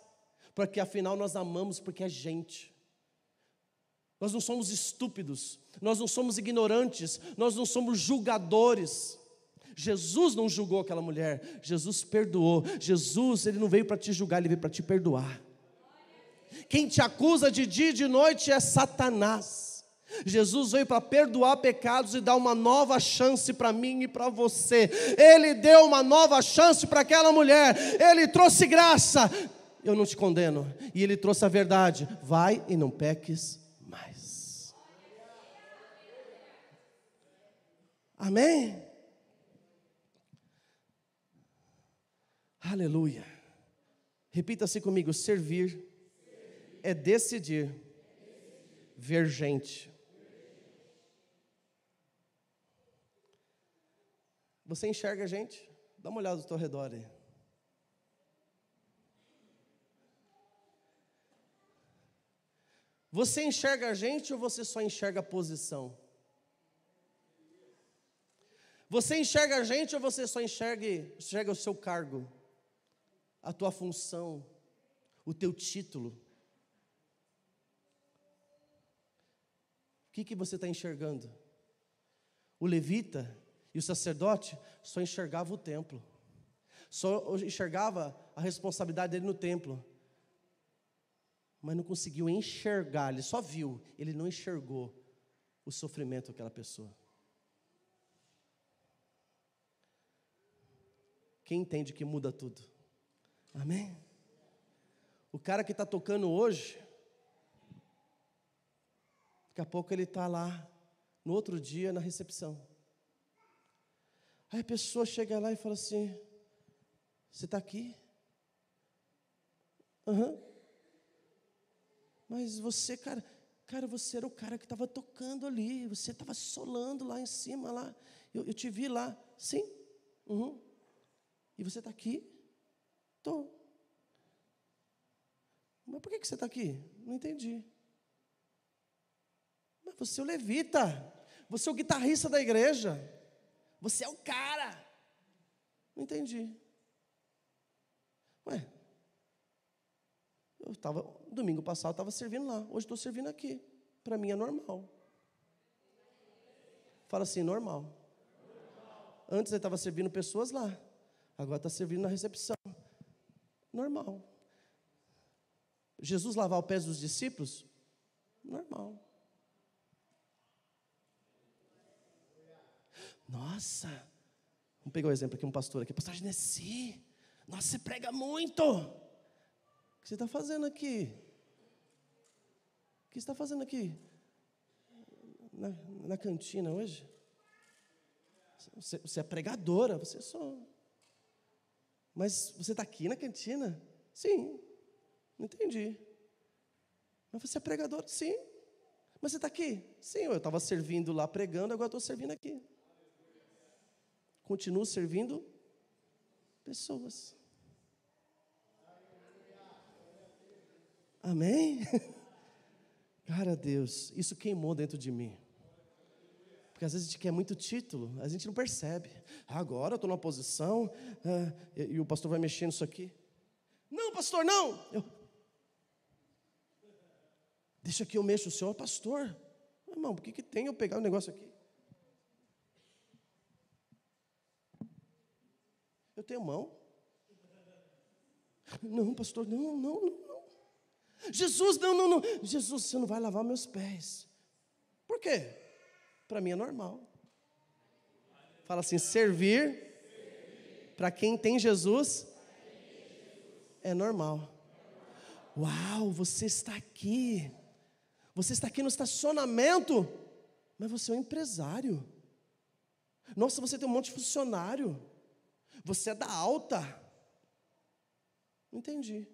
porque afinal nós amamos porque é gente. Nós não somos estúpidos, nós não somos ignorantes, nós não somos julgadores. Jesus não julgou aquela mulher, Jesus perdoou. Jesus, ele não veio para te julgar, ele veio para te perdoar. Quem te acusa de dia e de noite é Satanás. Jesus veio para perdoar pecados e dar uma nova chance para mim e para você. Ele deu uma nova chance para aquela mulher. Ele trouxe graça. Eu não te condeno. E ele trouxe a verdade. Vai e não peques Amém? Aleluia. Repita-se comigo: servir, servir. É, decidir. é decidir ver gente. Você enxerga a gente? Dá uma olhada ao teu redor aí. Você enxerga a gente ou você só enxerga a posição? Você enxerga a gente ou você só enxerga, enxerga o seu cargo, a tua função, o teu título? O que, que você está enxergando? O levita e o sacerdote só enxergava o templo, só enxergava a responsabilidade dele no templo, mas não conseguiu enxergar, ele só viu, ele não enxergou o sofrimento daquela pessoa. Quem entende que muda tudo? Amém? O cara que está tocando hoje, daqui a pouco ele está lá, no outro dia, na recepção. Aí a pessoa chega lá e fala assim: Você está aqui? Aham. Mas você, cara, cara, você era o cara que estava tocando ali, você estava solando lá em cima, lá. Eu, eu te vi lá. Sim. Uhum. E você está aqui? Estou. Mas por que, que você está aqui? Não entendi. Mas você é o levita. Você é o guitarrista da igreja. Você é o cara. Não entendi. Ué. Eu estava, domingo passado, estava servindo lá. Hoje estou servindo aqui. Para mim é normal. Fala assim, normal. normal. Antes eu estava servindo pessoas lá agora está servindo na recepção. Normal. Jesus lavar o pé dos discípulos? Normal. Nossa! Vamos pegar o um exemplo aqui, um pastor aqui. Pastor Genesi, nossa, você prega muito. O que você está fazendo aqui? O que você está fazendo aqui? Na, na cantina hoje? Você, você, é pregadora, você é só mas você está aqui na cantina? Sim. Não entendi. Mas você é pregador? Sim. Mas você está aqui? Sim, eu estava servindo lá pregando, agora estou servindo aqui. Continuo servindo pessoas. Amém? Cara, Deus, isso queimou dentro de mim. Porque às vezes a gente quer muito título, a gente não percebe. Ah, agora eu estou numa posição ah, e, e, o pastor vai mexer nisso aqui. Não, pastor, não! Eu, Deixa que eu mexo o senhor, é pastor. Irmão, por que, que tem eu pegar o um negócio aqui? Eu tenho mão. Não, pastor, não, não, não. Jesus, não, não, não. Jesus, você não vai lavar meus pés. Por quê? Para mim é normal. Fala assim: servir para quem tem Jesus é normal. Uau, você está aqui. Você está aqui no estacionamento, mas você é um empresário. Nossa, você tem um monte de funcionário. Você é da alta. Entendi.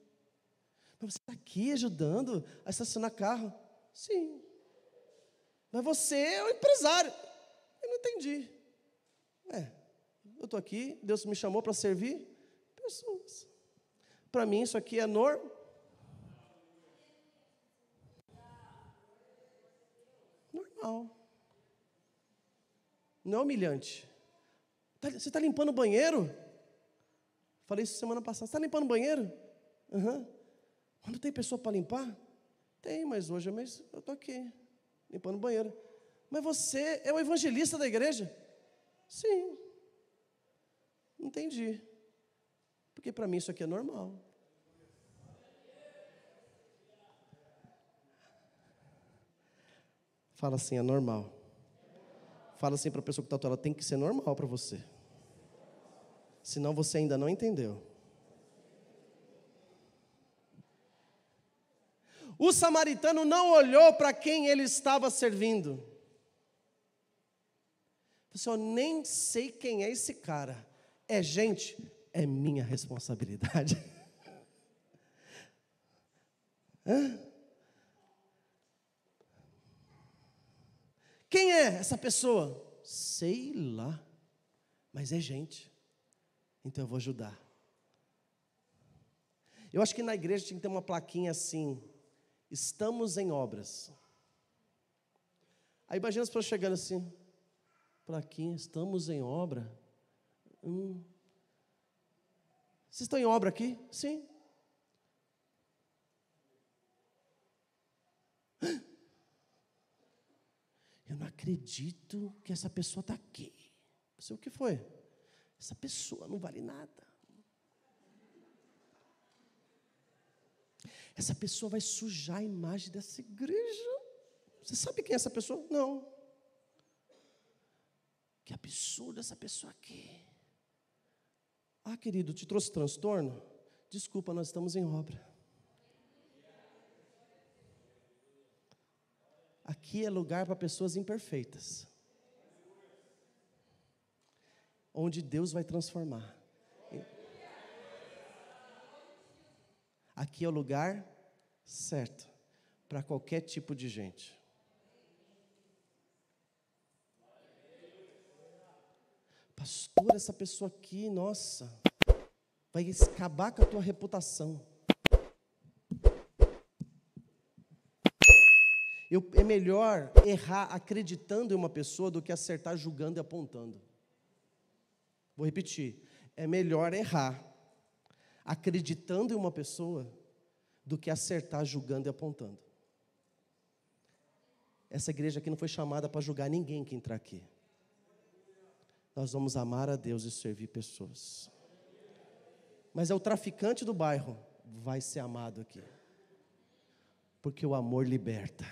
Mas você está aqui ajudando a estacionar carro? Sim. Mas você é o um empresário. Eu não entendi. É, eu estou aqui, Deus me chamou para servir pessoas. Para mim, isso aqui é normal. Normal. Não é humilhante. Tá, você está limpando o banheiro? Falei isso semana passada. Você está limpando o banheiro? Uhum. Mas não tem pessoa para limpar? Tem, mas hoje é eu estou aqui limpando o banheiro. Mas você é o evangelista da igreja? Sim. Entendi. Porque para mim isso aqui é normal. Fala assim, é normal. Fala assim para a pessoa que está ela tem que ser normal para você. Senão você ainda não entendeu. O samaritano não olhou para quem ele estava servindo. Eu assim, nem sei quem é esse cara. É gente, é minha responsabilidade. Hã? Quem é essa pessoa? Sei lá, mas é gente. Então eu vou ajudar. Eu acho que na igreja tinha que ter uma plaquinha assim. Estamos em obras. Aí imagina as pessoas chegando assim, para quem estamos em obra? Hum. Vocês estão em obra aqui? Sim. Eu não acredito que essa pessoa está aqui. Você o que foi. Essa pessoa não vale nada. Essa pessoa vai sujar a imagem dessa igreja. Você sabe quem é essa pessoa? Não. Que absurdo essa pessoa aqui. Ah, querido, te trouxe transtorno? Desculpa, nós estamos em obra. Aqui é lugar para pessoas imperfeitas. Onde Deus vai transformar. aqui é o lugar certo para qualquer tipo de gente. Pastor, essa pessoa aqui, nossa, vai acabar com a tua reputação. Eu, é melhor errar acreditando em uma pessoa do que acertar julgando e apontando. Vou repetir. É melhor errar acreditando em uma pessoa do que acertar julgando e apontando. Essa igreja aqui não foi chamada para julgar ninguém que entrar aqui. Nós vamos amar a Deus e servir pessoas. Mas é o traficante do bairro vai ser amado aqui. Porque o amor liberta.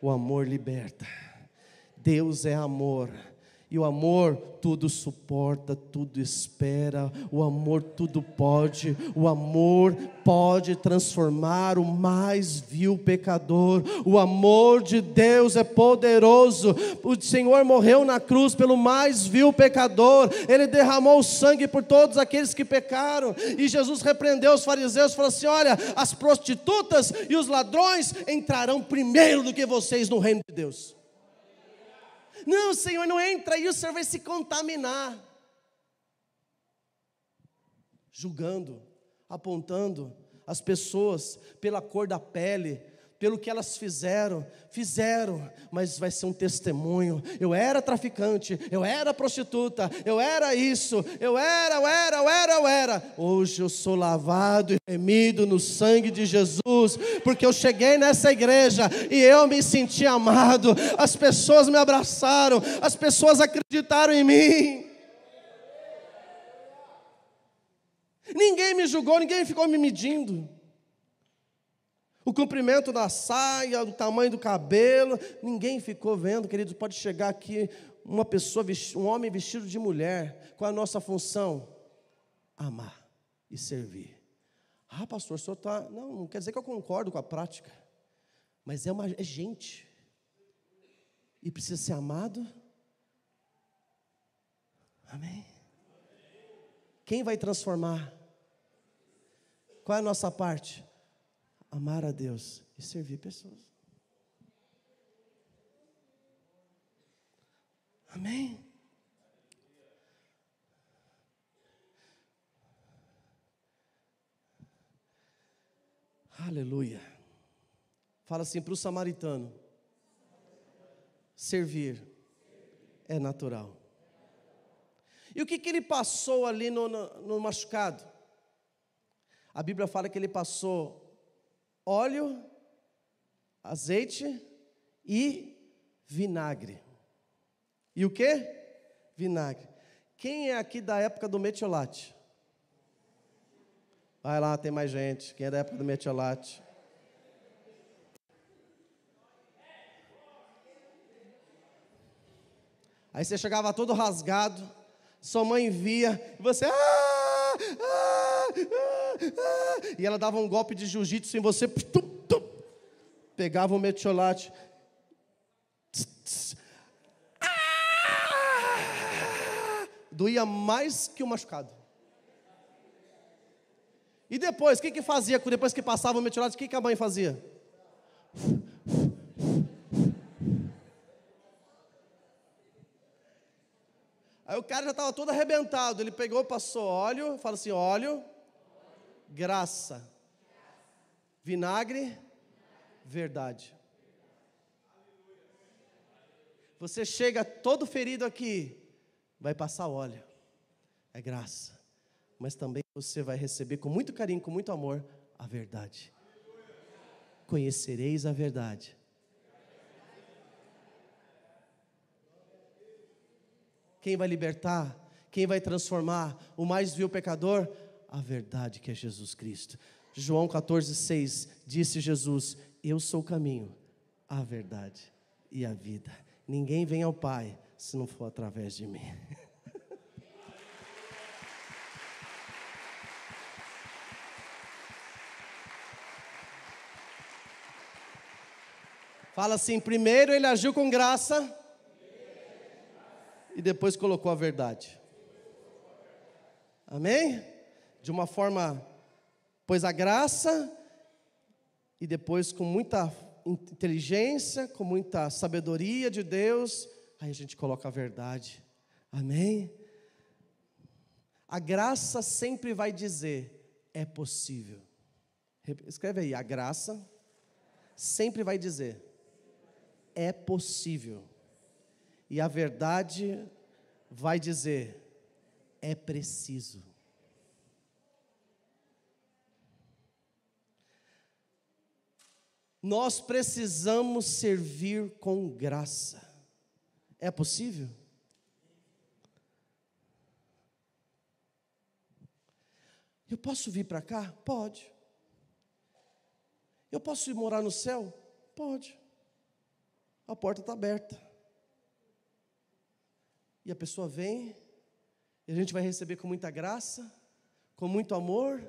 O amor liberta. Deus é amor. E o amor tudo suporta, tudo espera, o amor tudo pode, o amor pode transformar o mais vil pecador. O amor de Deus é poderoso. O Senhor morreu na cruz pelo mais vil pecador. Ele derramou sangue por todos aqueles que pecaram. E Jesus repreendeu os fariseus, falou assim: "Olha, as prostitutas e os ladrões entrarão primeiro do que vocês no reino de Deus." Não, Senhor, não entra aí, o Senhor vai se contaminar. Julgando, apontando as pessoas pela cor da pele, pelo que elas fizeram, fizeram, mas vai ser um testemunho. Eu era traficante, eu era prostituta, eu era isso, eu era, eu era, eu era, eu era. Hoje eu sou lavado e remido no sangue de Jesus, porque eu cheguei nessa igreja e eu me senti amado. As pessoas me abraçaram, as pessoas acreditaram em mim. Ninguém me julgou, ninguém ficou me medindo. O comprimento da saia, o tamanho do cabelo, ninguém ficou vendo, queridos. Pode chegar aqui uma pessoa, um homem vestido de mulher. Qual é a nossa função? Amar e servir. Ah, pastor, o senhor está. Não, não quer dizer que eu concordo com a prática, mas é, uma, é gente, e precisa ser amado. Amém? Quem vai transformar? Qual é a nossa parte? amar a Deus e servir pessoas. Amém? Aleluia. Fala assim para o samaritano: servir é natural. E o que, que ele passou ali no, no, no machucado? A Bíblia fala que ele passou óleo, azeite e vinagre. E o que? Vinagre. Quem é aqui da época do metiolate? Vai lá, tem mais gente. Quem é da época do metiolate? Aí você chegava todo rasgado, sua mãe via, e você. Ah, ah, ah. Ah, e ela dava um golpe de jiu-jitsu em você, pegava um metiolate. Ah! Doía mais que o machucado. E depois, o que, que fazia? Depois que passava o metiolate, o que, que a mãe fazia? Aí o cara já estava todo arrebentado. Ele pegou, passou óleo, fala assim: óleo, graça. Vinagre, verdade. Você chega todo ferido aqui, vai passar óleo. É graça. Mas também você vai receber com muito carinho, com muito amor, a verdade. Conhecereis a verdade. Quem vai libertar? Quem vai transformar o mais vil pecador? a verdade que é Jesus Cristo. João 14,6 disse Jesus: Eu sou o caminho, a verdade e a vida. Ninguém vem ao Pai se não for através de mim. Fala assim: primeiro ele agiu com graça e depois colocou a verdade. Amém? de uma forma, pois a graça, e depois com muita inteligência, com muita sabedoria de Deus, aí a gente coloca a verdade. Amém? A graça sempre vai dizer: é possível. Escreve aí, a graça sempre vai dizer: é possível. E a verdade vai dizer: é preciso. Nós precisamos servir com graça. É possível? Eu posso vir para cá? Pode. Eu posso ir morar no céu? Pode. A porta está aberta. E a pessoa vem, e a gente vai receber com muita graça, com muito amor,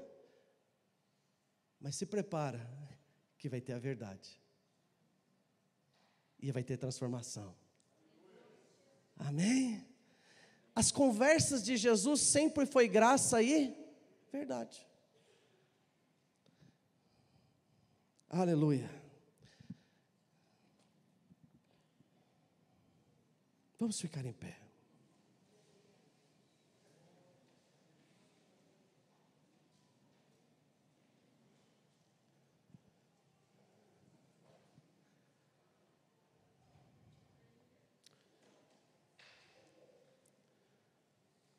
mas se prepara, que vai ter a verdade. E vai ter transformação. Amém? As conversas de Jesus sempre foi graça e verdade. Aleluia. Vamos ficar em pé.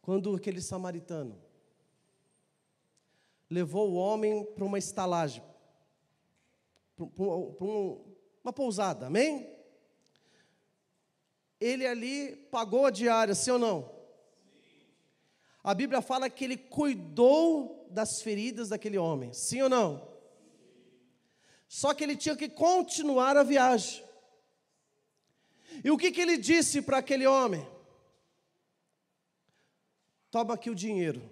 quando aquele samaritano levou o homem para uma estalagem, para uma pousada, amém? Ele ali pagou a diária, sim ou não? Sim. A Bíblia fala que ele cuidou das feridas daquele homem, sim ou não? Sim. Só que ele tinha que continuar a viagem. E o que, que ele disse para aquele homem? Toma aqui o dinheiro.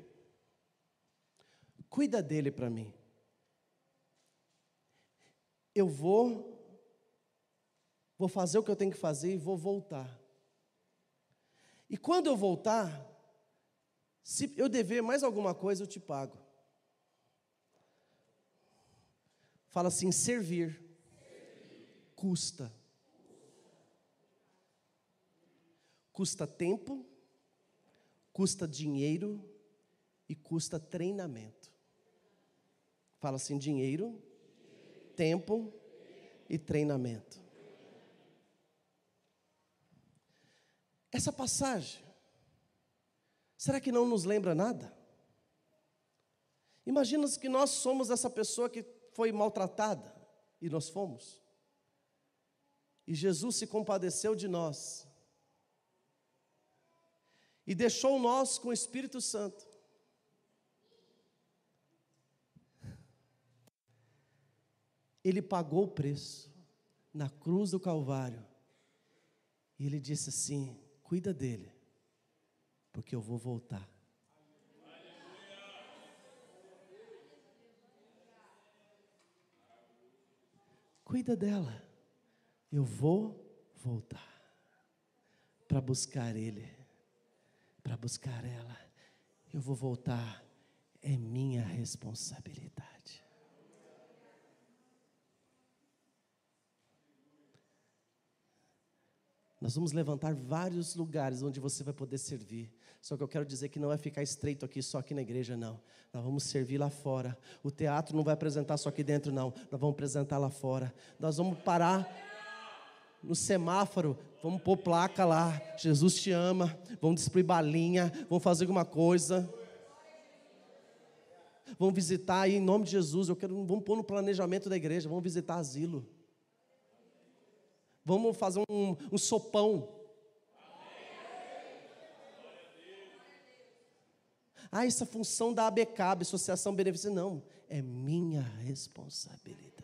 Cuida dele para mim. Eu vou vou fazer o que eu tenho que fazer e vou voltar. E quando eu voltar, se eu dever mais alguma coisa, eu te pago. Fala assim: servir, servir. Custa. custa. Custa tempo, custa dinheiro e custa treinamento. Fala assim: dinheiro, dinheiro. tempo e treinamento. Essa passagem, será que não nos lembra nada? Imagina que nós somos essa pessoa que foi maltratada, e nós fomos. E Jesus se compadeceu de nós, e deixou nós com o Espírito Santo. Ele pagou o preço na cruz do Calvário. E ele disse assim: Cuida dele, porque eu vou voltar. Cuida dela, eu vou voltar para buscar ele para buscar ela. Eu vou voltar, é minha responsabilidade. Nós vamos levantar vários lugares onde você vai poder servir. Só que eu quero dizer que não vai é ficar estreito aqui, só aqui na igreja, não. Nós vamos servir lá fora. O teatro não vai apresentar só aqui dentro, não. Nós vamos apresentar lá fora. Nós vamos parar no semáforo, vamos pôr placa lá, Jesus te ama, vamos destruir balinha, vamos fazer alguma coisa. Vamos visitar aí, em nome de Jesus, eu quero, vamos pôr no planejamento da igreja, vamos visitar asilo. Vamos fazer um, um sopão. Ah, essa função da ABCAB, Associação Beneficência, não, é minha responsabilidade.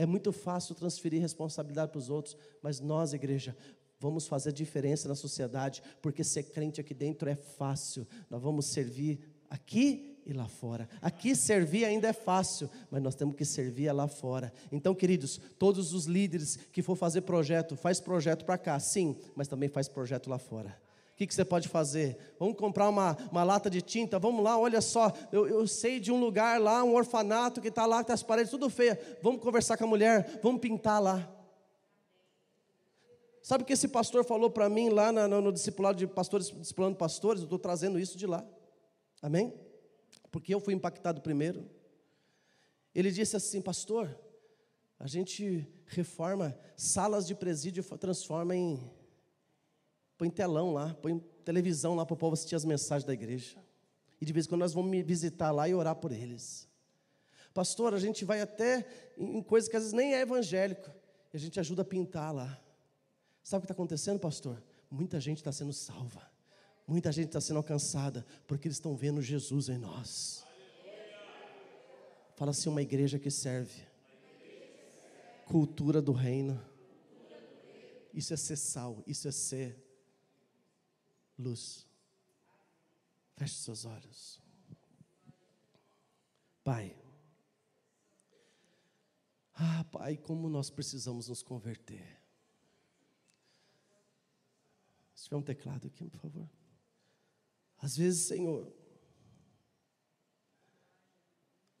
É muito fácil transferir responsabilidade para os outros, mas nós, igreja, vamos fazer diferença na sociedade, porque ser crente aqui dentro é fácil. Nós vamos servir aqui e lá fora. Aqui servir ainda é fácil, mas nós temos que servir é lá fora. Então, queridos, todos os líderes que for fazer projeto, faz projeto para cá, sim, mas também faz projeto lá fora que, que você pode fazer? Vamos comprar uma, uma lata de tinta? Vamos lá, olha só, eu, eu sei de um lugar lá, um orfanato que está lá, que tá as paredes tudo feia. Vamos conversar com a mulher, vamos pintar lá. Sabe o que esse pastor falou para mim lá no, no, discipulado de pastores, discipulando pastores? Eu estou trazendo isso de lá. Amém? Porque eu fui impactado primeiro. Ele disse assim, pastor, a gente reforma salas de presídio, transforma em põe telão lá, põe televisão lá para o povo assistir as mensagens da igreja. E de vez em quando nós vamos me visitar lá e orar por eles. Pastor, a gente vai até em coisas que às vezes nem é evangélico, e a gente ajuda a pintar lá. Sabe o que está acontecendo, pastor? Muita gente está sendo salva, muita gente está sendo alcançada, porque eles estão vendo Jesus em nós. Fala assim: uma igreja que serve, cultura do reino. Isso é ser sal, isso é ser luz. Feche seus olhos. Pai. Ah, Pai, como nós precisamos nos converter. Se tiver um teclado aqui, por favor. Às vezes, Senhor.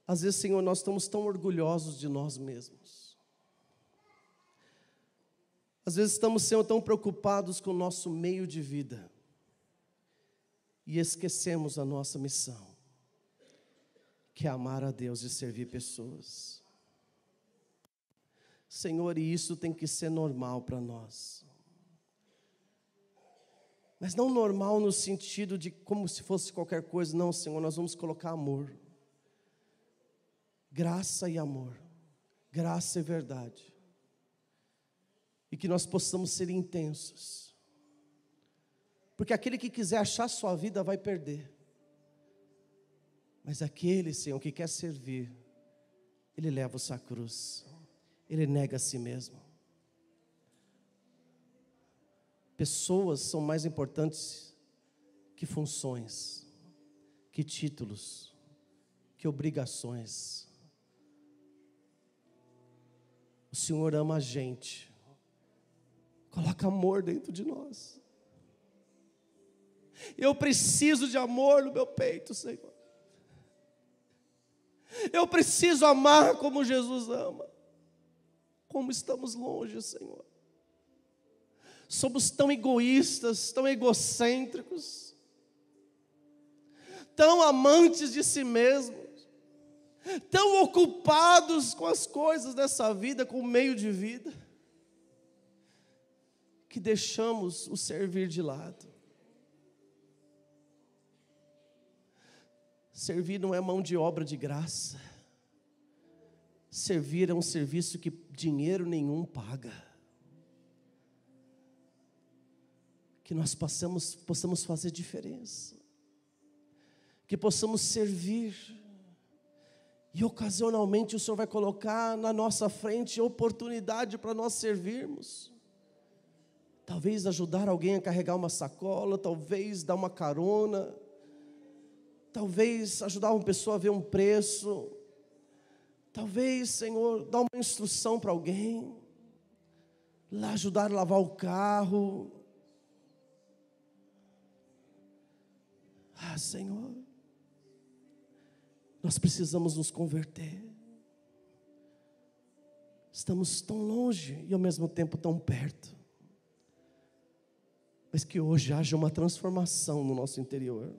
Às vezes, Senhor, nós estamos tão orgulhosos de nós mesmos. Às vezes estamos, Senhor, tão preocupados com o nosso meio de vida e esquecemos a nossa missão, que é amar a Deus e servir pessoas. Senhor, e isso tem que ser normal para nós. Mas não normal no sentido de como se fosse qualquer coisa, não, Senhor, nós vamos colocar amor. Graça e amor. Graça e verdade. E que nós possamos ser intensos porque aquele que quiser achar sua vida vai perder. Mas aquele, Senhor, que quer servir, ele leva sua cruz, ele nega a si mesmo. Pessoas são mais importantes que funções, que títulos, que obrigações. O Senhor ama a gente, coloca amor dentro de nós. Eu preciso de amor no meu peito, Senhor. Eu preciso amar como Jesus ama. Como estamos longe, Senhor. Somos tão egoístas, tão egocêntricos, tão amantes de si mesmos, tão ocupados com as coisas dessa vida, com o meio de vida, que deixamos o servir de lado. Servir não é mão de obra de graça. Servir é um serviço que dinheiro nenhum paga. Que nós possamos possamos fazer diferença. Que possamos servir. E ocasionalmente o Senhor vai colocar na nossa frente oportunidade para nós servirmos. Talvez ajudar alguém a carregar uma sacola, talvez dar uma carona Talvez ajudar uma pessoa a ver um preço. Talvez, Senhor, dar uma instrução para alguém. Lá ajudar a lavar o carro. Ah, Senhor, nós precisamos nos converter. Estamos tão longe e ao mesmo tempo tão perto. Mas que hoje haja uma transformação no nosso interior.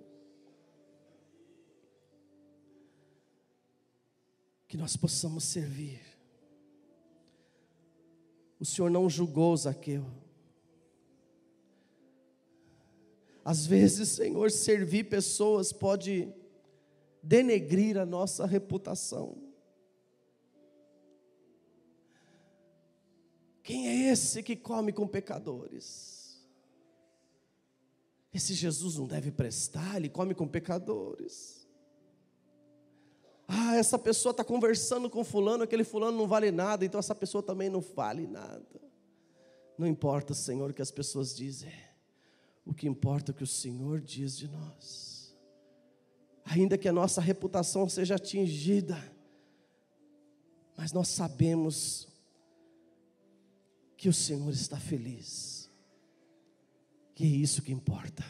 que nós possamos servir. O Senhor não julgou Zaqueu. Às vezes, Senhor, servir pessoas pode denegrir a nossa reputação. Quem é esse que come com pecadores? Esse Jesus não deve prestar, ele come com pecadores essa pessoa está conversando com fulano, aquele fulano não vale nada, então essa pessoa também não vale nada. Não importa, Senhor, o que as pessoas dizem, o que importa é o que o Senhor diz de nós. Ainda que a nossa reputação seja atingida, mas nós sabemos que o Senhor está feliz, e é isso que importa.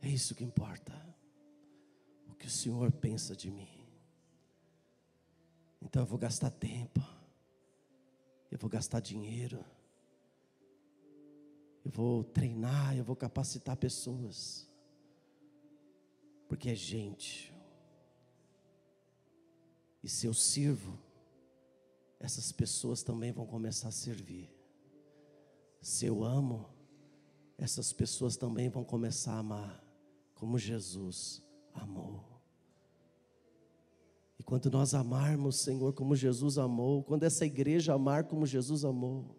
É isso que importa que o Senhor pensa de mim. Então eu vou gastar tempo, eu vou gastar dinheiro, eu vou treinar, eu vou capacitar pessoas, porque é gente. E se eu sirvo, essas pessoas também vão começar a servir. Se eu amo, essas pessoas também vão começar a amar, como Jesus amou. E quando nós amarmos, Senhor, como Jesus amou, quando essa igreja amar como Jesus amou,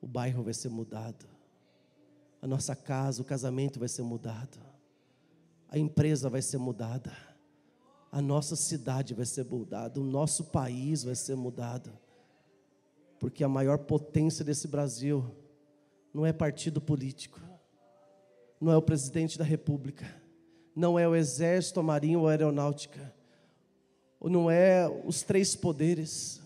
o bairro vai ser mudado, a nossa casa, o casamento vai ser mudado, a empresa vai ser mudada, a nossa cidade vai ser mudada, o nosso país vai ser mudado, porque a maior potência desse Brasil não é partido político, não é o presidente da república, não é o exército, a marinha ou a aeronáutica não é os três poderes.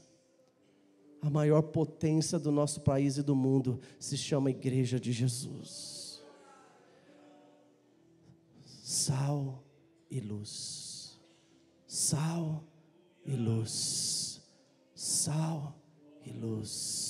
A maior potência do nosso país e do mundo se chama Igreja de Jesus. Sal e luz. Sal e luz. Sal e luz.